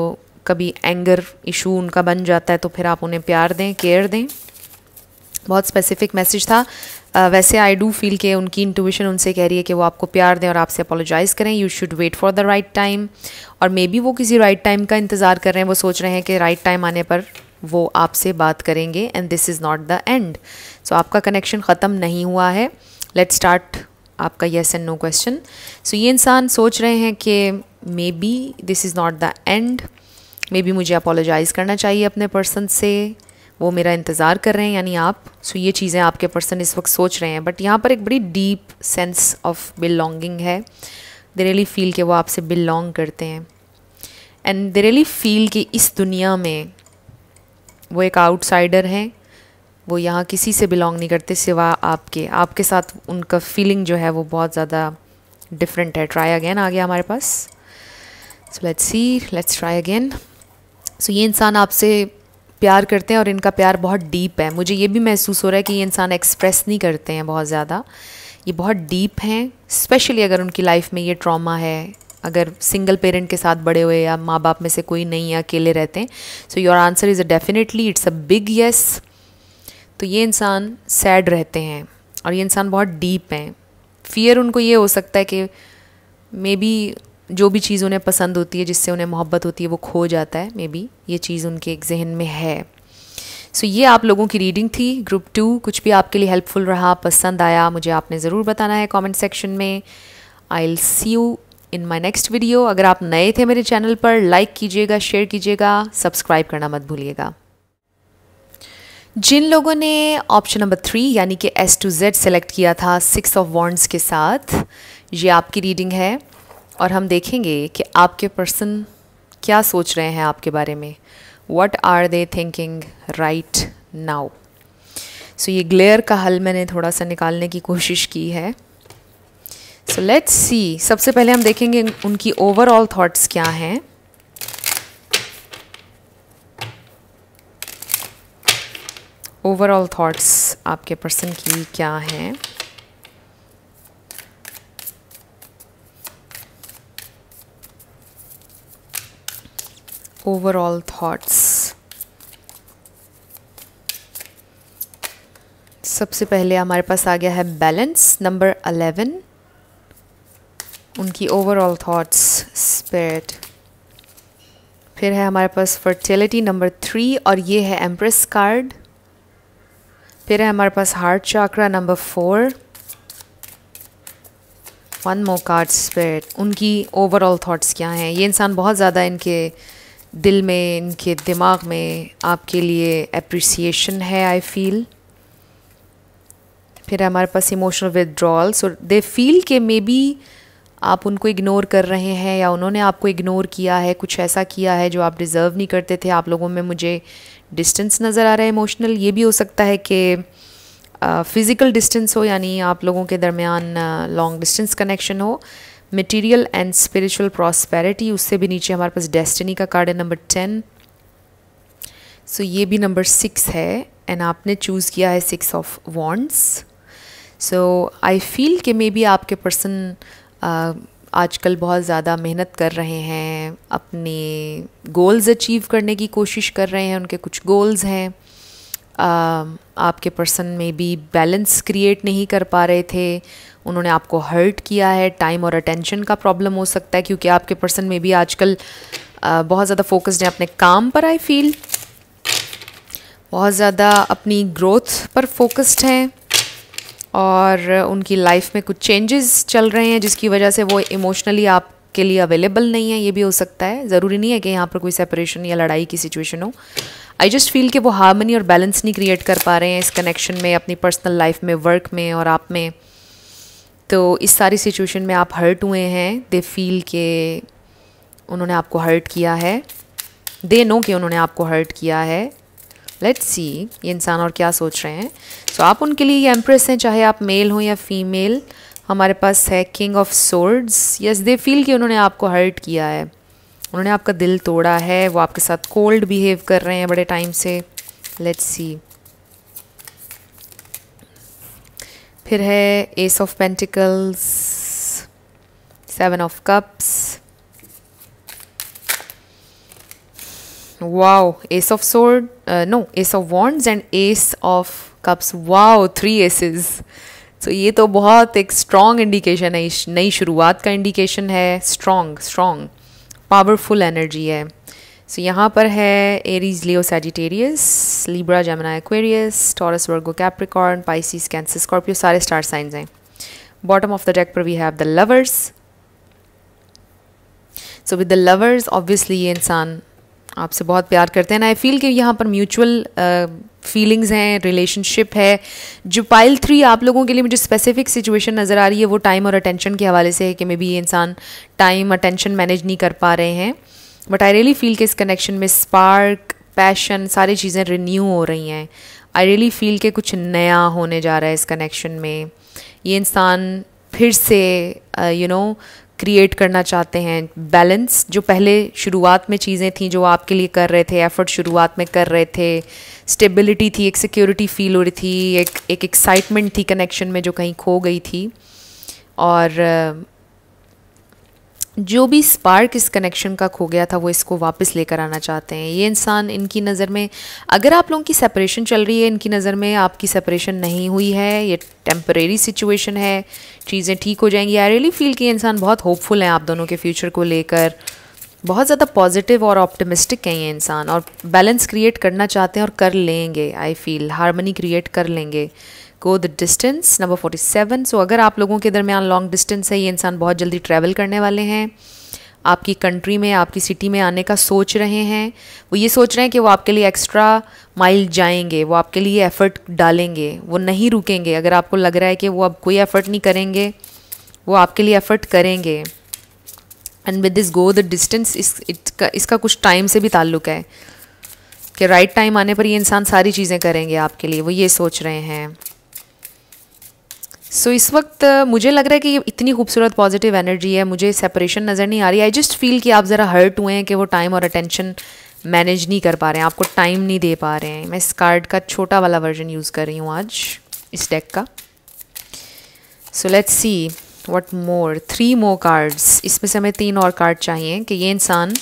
कभी एंगर इशू उनका बन जाता है तो फिर आप उन्हें प्यार दें केयर दें बहुत स्पेसिफिक मैसेज था आ, वैसे आई डू फील कि उनकी इंटूशन उनसे कह रही है कि वो आपको प्यार दें और आपसे अपोलोजाइज़ करें you should wait for the right time और मे बी वो किसी राइट right टाइम का इंतज़ार कर रहे हैं वो सोच रहे हैं कि राइट right टाइम आने पर वो आपसे बात करेंगे and this is not the end so आपका कनेक्शन ख़त्म नहीं हुआ है लेट स्टार्ट आपका yes and no question so ये इंसान सोच रहे हैं कि maybe this is not the end maybe मुझे अपोलोजाइज़ करना चाहिए अपने पर्सन से वो मेरा इंतज़ार कर रहे हैं यानी आप सो ये चीज़ें आपके पर्सन इस वक्त सोच रहे हैं बट यहाँ पर एक बड़ी डीप सेंस ऑफ बिलोंगिंग है दे रियली फील कि वो आपसे बिलोंग करते हैं एंड दे रियली फील कि इस दुनिया में वो एक आउटसाइडर हैं वो यहाँ किसी से बिलोंग नहीं करते सिवा आपके आपके साथ उनका फीलिंग जो है वो बहुत ज़्यादा डिफरेंट है ट्राई अगेन आ गया हमारे पास so let's see let's try again so ये इंसान आपसे प्यार करते हैं और इनका प्यार बहुत डीप है मुझे ये भी महसूस हो रहा है कि ये इंसान एक्सप्रेस नहीं करते हैं बहुत ज़्यादा ये बहुत डीप हैं स्पेशली अगर उनकी लाइफ में ये ट्रॉमा है अगर सिंगल पेरेंट के साथ बड़े हुए या माँ बाप में से कोई नहीं है अकेले रहते हैं so your answer is a definitely it's a big yes तो ये इंसान सैड रहते हैं और ये इंसान बहुत डीप हैं फियर उनको ये हो सकता है कि मे बी जो भी चीज़ उन्हें पसंद होती है जिससे उन्हें मोहब्बत होती है वो खो जाता है मे बी ये चीज़ उनके एक जहन में है सो so, ये आप लोगों की रीडिंग थी ग्रुप टू कुछ भी आपके लिए हेल्पफुल रहा पसंद आया मुझे आपने ज़रूर बताना है कमेंट सेक्शन में I'll see you in my next video अगर आप नए थे मेरे चैनल पर लाइक कीजिएगा शेयर कीजिएगा सब्सक्राइब करना मत भूलिएगा जिन लोगों ने ऑप्शन नंबर थ्री यानी कि एस टू जेड सेलेक्ट किया था सिक्स ऑफ वॉन्ड्स के साथ ये आपकी रीडिंग है और हम देखेंगे कि आपके पर्सन क्या सोच रहे हैं आपके बारे में what are they thinking right now so ये ग्लेयर का हल मैंने थोड़ा सा निकालने की कोशिश की है सो लेट्स सी सबसे पहले हम देखेंगे उनकी ओवरऑल थाट्स क्या हैं ओवरऑल थॉट्स आपके पर्सन की क्या हैं ओवरऑल थॉट्स सबसे पहले हमारे पास आ गया है बैलेंस नंबर अलेवन उनकी ओवरऑल थॉट्स स्पिरिट फिर है हमारे पास फर्टिलिटी नंबर थ्री और ये है एम्प्रेस कार्ड फिर है हमारे पास heart chakra number four one more card spread उनकी ओवरऑल थाट्स क्या हैं ये इंसान बहुत ज़्यादा इनके दिल में इनके दिमाग में आपके लिए अप्रिसिएशन है आई फील फिर हमारे पास emotional withdrawal so they feel के मे बी आप उनको इग्नोर कर रहे हैं या उन्होंने आपको इग्नोर किया है कुछ ऐसा किया है जो आप डिज़र्व नहीं करते थे आप लोगों में मुझे डिस्टेंस नज़र आ रहा है इमोशनल ये भी हो सकता है कि फ़िज़िकल डिस्टेंस हो यानी आप लोगों के दरमियान लॉन्ग डिस्टेंस कनेक्शन हो मटेरियल एंड स्पिरिचुअल प्रॉस्पेरिटी उससे भी नीचे हमारे पास डेस्टिनी का कार्ड है नंबर टेन सो ये भी नंबर सिक्स है एंड आपने चूज़ किया है six of wands so I feel कि मे बी आपके पर्सन आजकल बहुत ज़्यादा मेहनत कर रहे हैं अपने गोल्स अचीव करने की कोशिश कर रहे हैं उनके कुछ गोल्स हैं आपके पर्सन में भी बैलेंस क्रिएट नहीं कर पा रहे थे उन्होंने आपको हर्ट किया है टाइम और अटेंशन का प्रॉब्लम हो सकता है क्योंकि आपके पर्सन में भी आजकल बहुत ज़्यादा फोकस्ड है अपने काम पर आई फील बहुत ज़्यादा अपनी ग्रोथ पर फोकस्ड हैं और उनकी लाइफ में कुछ चेंजेस चल रहे हैं जिसकी वजह से वो इमोशनली आपके लिए अवेलेबल नहीं है ये भी हो सकता है ज़रूरी नहीं है कि यहाँ पर कोई सेपरेशन या लड़ाई की सिचुएशन हो आई जस्ट फील कि वो हारमनी और बैलेंस नहीं क्रिएट कर पा रहे हैं इस कनेक्शन में अपनी पर्सनल लाइफ में वर्क में और आप में तो इस सारी सिचुएशन में आप हर्ट हुए हैं दे फील के उन्होंने आपको हर्ट किया है दे नो कि उन्होंने आपको हर्ट किया है लेट्स सी ये इंसान और क्या सोच रहे हैं सो so, आप उनके लिए ये एम्प्रेस हैं चाहे आप मेल हो या फीमेल हमारे पास है king of swords yes they feel कि उन्होंने आपको हर्ट किया है उन्होंने आपका दिल तोड़ा है वो आपके साथ कोल्ड बिहेव कर रहे हैं बड़े टाइम से लेट्स सी फिर है ace of pentacles seven of cups wow ace of sword uh, no ace of wands and ace of cups wow three aces so so, ये तो बहुत एक स्ट्रॉन्ग इंडिकेशन है नई शुरुआत का इंडिकेशन है स्ट्रॉन्ग स्ट्रॉन्ग पावरफुल एनर्जी है सो so, यहाँ पर है Aries Leo Sagittarius Libra Gemini Aquarius Taurus Virgo Capricorn Pisces Cancer Scorpio सारे स्टार साइंस हैं बॉटम ऑफ द डेक पर we have the lovers so with the lovers obviously ये इंसान आपसे बहुत प्यार करते हैं आई फील कि यहाँ पर म्यूचुअल फीलिंग्स uh, हैं रिलेशनशिप है जो पाइल थ्री आप लोगों के लिए मुझे स्पेसिफिक सिचुएशन नज़र आ रही है वो टाइम और अटेंशन के हवाले से है कि मे बी ये इंसान टाइम अटेंशन मैनेज नहीं कर पा रहे हैं बट आई रियली फील कि इस कनेक्शन में स्पार्क पैशन सारी चीज़ें रिन्यू हो रही हैं आई रियली फील के कुछ नया होने जा रहा है इस कनेक्शन में ये इंसान फिर से यू uh, नो क्रिएट करना चाहते हैं बैलेंस जो पहले शुरुआत में चीज़ें थी जो आपके लिए कर रहे थे एफर्ट शुरुआत में कर रहे थे स्टेबिलिटी थी एक सिक्योरिटी फील हो रही थी एक एक एक्साइटमेंट थी कनेक्शन में जो कहीं खो गई थी और जो भी स्पार्क इस कनेक्शन का खो गया था वो इसको वापस लेकर आना चाहते हैं ये इंसान इनकी नज़र में अगर आप लोगों की सेपरेशन चल रही है इनकी नज़र में आपकी सेपरेशन नहीं हुई है ये टेम्परेरी सिचुएशन है चीज़ें ठीक हो जाएंगी आई रियली फील कि इंसान बहुत होपफुल हैं आप दोनों के फ्यूचर को लेकर बहुत ज़्यादा पॉजिटिव और ऑप्टिमिस्टिक हैं ये इंसान और बैलेंस क्रिएट करना चाहते हैं और कर लेंगे आई फील हारमोनी क्रिएट कर लेंगे go the distance number 47 so अगर आप लोगों के दरमियान लॉन्ग डिस्टेंस है ये इंसान बहुत जल्दी ट्रैवल करने वाले हैं आपकी कंट्री में आपकी सिटी में आने का सोच रहे हैं वो ये सोच रहे हैं कि वो आपके लिए एक्स्ट्रा माइल जाएंगे वो आपके लिए एफ़र्ट डालेंगे वो नहीं रुकेंगे अगर आपको लग रहा है कि वो अब कोई एफ़र्ट नहीं करेंगे वो आपके लिए एफ़र्ट करेंगे and with this go the distance इस इसका इसका कुछ टाइम से भी ताल्लुक है कि राइट right टाइम आने पर ये इंसान सारी चीज़ें करेंगे आपके लिए वो ये सोच रहे हैं सो so, इस वक्त uh, मुझे लग रहा है कि इतनी खूबसूरत पॉजिटिव एनर्जी है मुझे सेपरेशन नज़र नहीं आ रही आई जस्ट फील कि आप ज़रा हर्ट हुए हैं कि वो टाइम और अटेंशन मैनेज नहीं कर पा रहे हैं आपको टाइम नहीं दे पा रहे हैं मैं इस कार्ड का छोटा वाला वर्जन यूज़ कर रही हूँ आज इस डेक का so let's see what more three more cards इसमें से हमें तीन और कार्ड चाहिए कि ये इंसान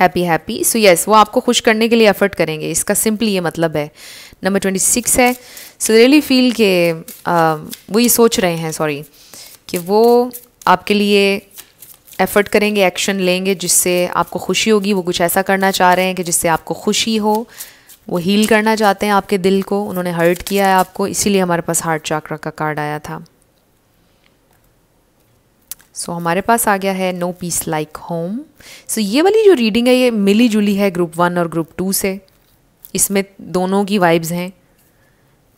हैप्पी हैप्पी सो यस वो आपको खुश करने के लिए एफर्ट करेंगे इसका सिंपली ये मतलब है नंबर ट्वेंटी सिक्स है सो रियली फील के वो ये सोच रहे हैं सॉरी कि वो आपके लिए एफ़र्ट करेंगे एक्शन लेंगे जिससे आपको खुशी होगी वो कुछ ऐसा करना चाह रहे हैं कि जिससे आपको खुशी हो वो हील करना चाहते हैं आपके दिल को उन्होंने हर्ट किया है आपको इसीलिए हमारे पास हार्ट चाक्रा का कार्ड आया था सो so, हमारे पास आ गया है no peace like home so ये वाली जो रीडिंग है ये मिली जुली है ग्रुप वन और ग्रुप टू से इसमें दोनों की वाइब्स हैं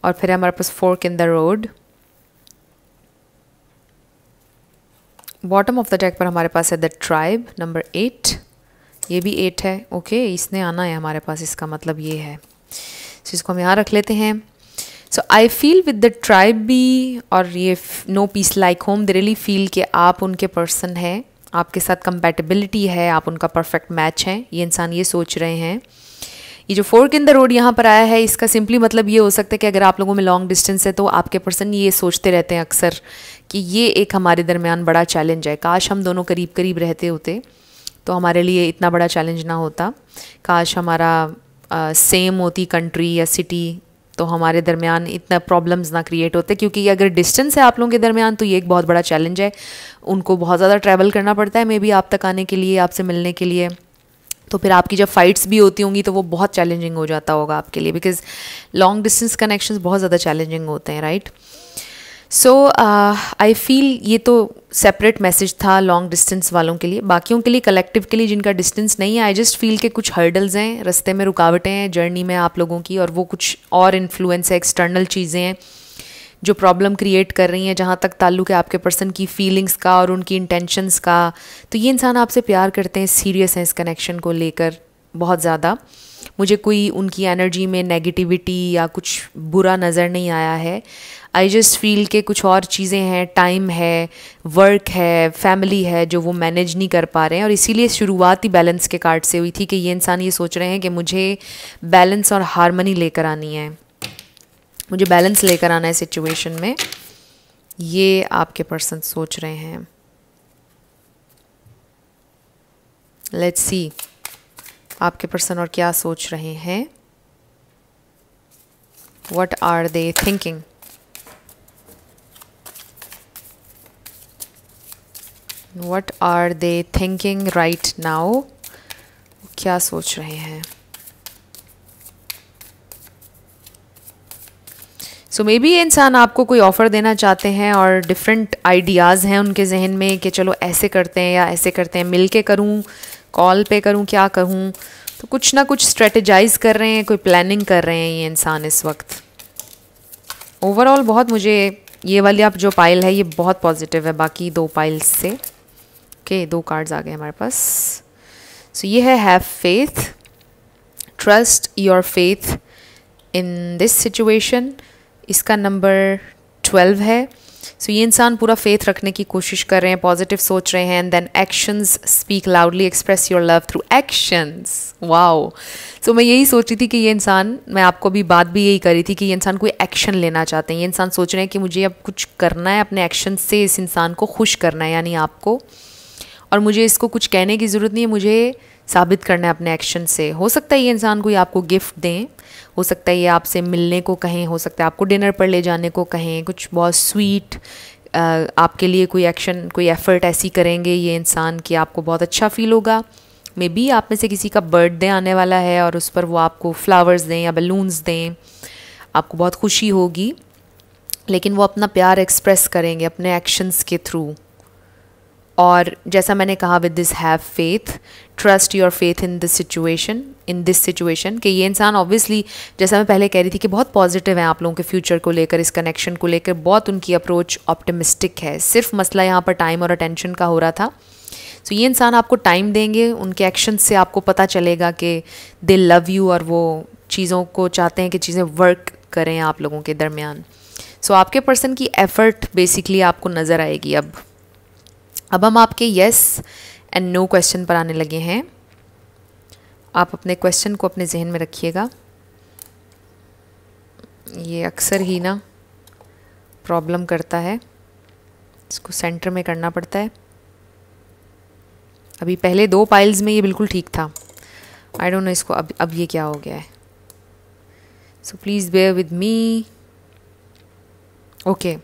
और फिर हमारे पास fork in the road bottom of the deck पर हमारे पास है द ट्राइब नंबर एट ये भी एट है ओके okay, इसने आना है हमारे पास इसका मतलब ये है सो so, इसको हम यहाँ रख लेते हैं so I feel with the tribe भी और ये no peace like home they really feel कि आप उनके पर्सन हैं आपके साथ कंपेटेबिलिटी है आप उनका परफेक्ट मैच हैं ये इंसान ये सोच रहे हैं ये जो फोर्क इन द रोड यहाँ पर आया है इसका सिंपली मतलब ये हो सकता है कि अगर आप लोगों में लॉन्ग डिस्टेंस है तो आपके पर्सन ये सोचते रहते हैं अक्सर कि ये एक हमारे दरमियान बड़ा चैलेंज है काश हम दोनों करीब करीब रहते होते तो हमारे लिए इतना बड़ा चैलेंज ना होता काश हमारा सेम होती कंट्री या सिटी तो हमारे दरमियान इतना प्रॉब्लम्स ना क्रिएट होते क्योंकि अगर डिस्टेंस है आप लोगों के दरमियान तो ये एक बहुत बड़ा चैलेंज है उनको बहुत ज़्यादा ट्रैवल करना पड़ता है मे बी आप तक आने के लिए आपसे मिलने के लिए तो फिर आपकी जब फ़ाइट्स भी होती होंगी तो वो बहुत चैलेंजिंग हो जाता होगा आपके लिए बिकॉज लॉन्ग डिस्टेंस कनेक्शंस बहुत ज़्यादा चैलेंजिंग होते हैं राइट सो आई फील ये तो सेपरेट मैसेज था लॉन्ग डिस्टेंस वालों के लिए बाकियों के लिए कलेक्टिव के लिए जिनका डिस्टेंस नहीं है आई जस्ट फील के कुछ हर्डल्स हैं रस्ते में रुकावटें हैं जर्नी में आप लोगों की और वो कुछ और इन्फ्लुएंस है एक्सटर्नल चीज़ें हैं जो प्रॉब्लम क्रिएट कर रही हैं जहाँ तक ताल्लुक है आपके पर्सन की फीलिंग्स का और उनकी इंटेंशंस का तो ये इंसान आपसे प्यार करते हैं सीरियस हैं इस कनेक्शन को लेकर बहुत ज़्यादा मुझे कोई उनकी एनर्जी में नेगेटिविटी या कुछ बुरा नज़र नहीं आया है आई जस्ट फील के कुछ और चीज़ें हैं टाइम है वर्क है फैमिली है जो वो मैनेज नहीं कर पा रहे हैं और इसीलिए शुरुआत ही बैलेंस के कार्ड से हुई थी कि ये इंसान ये सोच रहे हैं कि मुझे बैलेंस और हारमनी लेकर आनी है मुझे बैलेंस लेकर आना है सिचुएशन में ये आपके पर्सन सोच रहे हैं लेट्स सी आपके पर्सन और क्या सोच रहे हैं what are they thinking what are they thinking right now क्या सोच रहे हैं सो मे बी इंसान आपको कोई ऑफ़र देना चाहते हैं और डिफरेंट आइडियाज़ हैं उनके जहन में कि चलो ऐसे करते हैं या ऐसे करते हैं मिल के करूँ कॉल पे करूँ क्या कहूँ तो कुछ ना कुछ स्ट्रेटजाइज़ कर रहे हैं कोई प्लानिंग कर रहे हैं ये इंसान इस वक्त ओवरऑल बहुत मुझे ये वाली आप जो पाइल है ये बहुत पॉजिटिव है बाकी दो पाइल्स से ओके okay, दो कार्ड्स आ गए हमारे पास सो so, ये है have faith trust your faith in this situation इसका नंबर ट्वेल्व है सो so, ये इंसान पूरा फेथ रखने की कोशिश कर रहे हैं पॉजिटिव सोच रहे हैं and then actions speak loudly express your love through actions wow so मैं यही सोच रही थी कि ये इंसान मैं आपको भी बात भी यही कर रही थी कि ये इंसान कोई एक्शन लेना चाहते हैं ये इंसान सोच रहे हैं कि मुझे अब कुछ करना है अपने एक्शन से इस इंसान को खुश करना है यानी आपको और मुझे इसको कुछ कहने की ज़रूरत नहीं है मुझे साबित करना है अपने एक्शन से हो सकता है ये इंसान कोई आपको गिफ्ट दें हो सकता है ये आपसे मिलने को कहें हो सकता है आपको डिनर पर ले जाने को कहें कुछ बहुत स्वीट आपके लिए कोई एक्शन कोई एफ़र्ट ऐसी करेंगे ये इंसान कि आपको बहुत अच्छा फील होगा मे बी आप में से किसी का बर्थडे आने वाला है और उस पर वो आपको फ्लावर्स दें या बलून्स दें आपको बहुत खुशी होगी लेकिन वो अपना प्यार एक्सप्रेस करेंगे अपने एक्शंस के थ्रू और जैसा मैंने कहा with this have faith trust your faith in this situation in this situation कि ये इंसान ऑब्वियसली जैसा मैं पहले कह रही थी कि बहुत पॉजिटिव है आप लोगों के फ्यूचर को लेकर इस कनेक्शन को लेकर बहुत उनकी अप्रोच ऑप्टिमिस्टिक है सिर्फ मसला यहाँ पर टाइम और अटेंशन का हो रहा था सो so, ये इंसान आपको टाइम देंगे उनके एक्शन से आपको पता चलेगा कि दे लव यू और वो चीज़ों को चाहते हैं कि चीज़ें वर्क करें आप लोगों के दरमियान सो so, आपके पर्सन की एफ़र्ट बेसिकली आपको नज़र आएगी अब अब हम आपके यस एंड नो क्वेश्चन पर आने लगे हैं आप अपने क्वेश्चन को अपने जहन में रखिएगा ये अक्सर ही ना प्रॉब्लम करता है इसको सेंटर में करना पड़ता है अभी पहले दो पाइल्स में ये बिल्कुल ठीक था आई डोंट नो इसको अब अब ये क्या हो गया है so please bear with me okay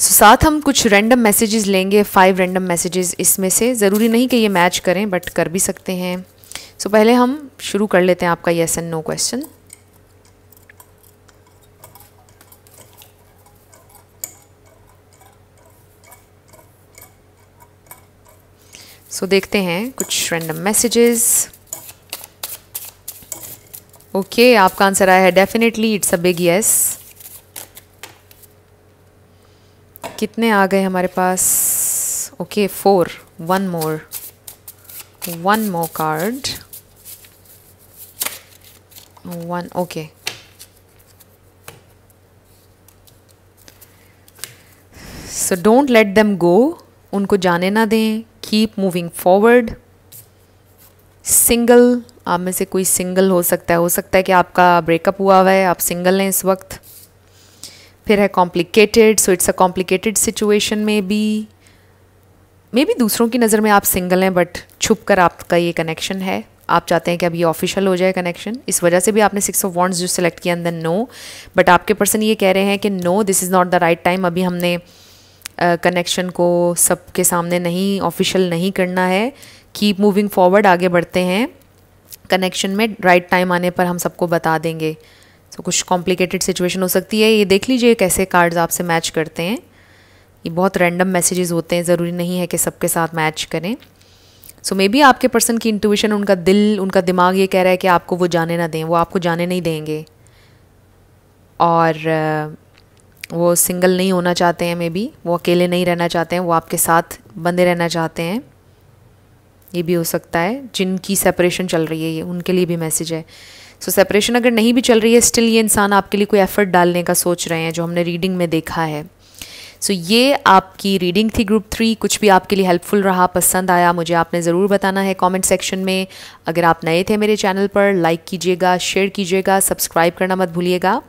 so so, साथ हम कुछ रैंडम मैसेजेस लेंगे फाइव रैंडम मैसेजेस इसमें से ज़रूरी नहीं कि ये मैच करें बट कर भी सकते हैं सो so, पहले हम शुरू कर लेते हैं आपका yes and no question so देखते हैं कुछ रैंडम मैसेजेस ओके आपका आंसर आया है definitely it's a big yes कितने आ गए हमारे पास okay four one more one more card one okay so don't let them go उनको जाने ना दें कीप मूविंग फॉरवर्ड सिंगल आप में से कोई सिंगल हो सकता है हो सकता है कि आपका ब्रेकअप हुआ हुआ है आप सिंगल हैं इस वक्त फिर है complicated so it's a complicated situation में भी मे बी दूसरों की नज़र में आप सिंगल हैं बट छुप कर आपका ये कनेक्शन है आप चाहते हैं कि अब ये ऑफिशियल हो जाए कनेक्शन इस वजह से भी आपने सिक्स ऑफ वॉन्ट्स जो सिलेक्ट किया अंदर नो बट आपके पर्सन ये कह रहे हैं कि no this is not the right time अभी हमने कनेक्शन uh, को सबके सामने नहीं ऑफिशियल नहीं करना है कीप मूविंग फॉरवर्ड आगे बढ़ते हैं कनेक्शन में राइट right टाइम आने पर हम सबको बता देंगे तो कुछ कॉम्प्लिकेटेड सिचुएशन हो सकती है ये देख लीजिए कैसे कार्ड्स आपसे मैच करते हैं ये बहुत रैंडम मैसेजेस होते हैं ज़रूरी नहीं है कि सबके साथ मैच करें सो मे बी आपके पर्सन की इंटूशन उनका दिल उनका दिमाग ये कह रहा है कि आपको वो जाने ना दें वो आपको जाने नहीं देंगे और वो सिंगल नहीं होना चाहते हैं मे बी वो अकेले नहीं रहना चाहते हैं वो आपके साथ बंधे रहना चाहते हैं ये भी हो सकता है जिनकी सेपरेशन चल रही है ये उनके लिए भी मैसेज है सो सेपरेशन अगर नहीं भी चल रही है स्टिल ये इंसान आपके लिए कोई एफर्ट डालने का सोच रहे हैं जो हमने रीडिंग में देखा है सो so, ये आपकी रीडिंग थी ग्रुप थ्री कुछ भी आपके लिए हेल्पफुल रहा पसंद आया मुझे आपने ज़रूर बताना है कमेंट सेक्शन में अगर आप नए थे मेरे चैनल पर लाइक कीजिएगा शेयर कीजिएगा सब्सक्राइब करना मत भूलिएगा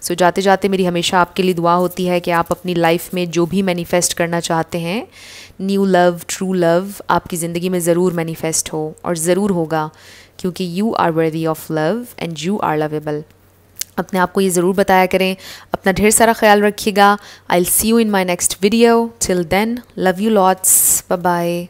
सो so, जाते जाते मेरी हमेशा आपके लिए दुआ होती है कि आप अपनी लाइफ में जो भी मैनिफेस्ट करना चाहते हैं न्यू लव ट्रू लव आपकी ज़िंदगी में ज़रूर मैनिफेस्ट हो और ज़रूर होगा क्योंकि you are worthy of love and you are lovable अपने आप को ये ज़रूर बताया करें अपना ढेर सारा ख्याल रखिएगा I see you in my next video till then love you lots bye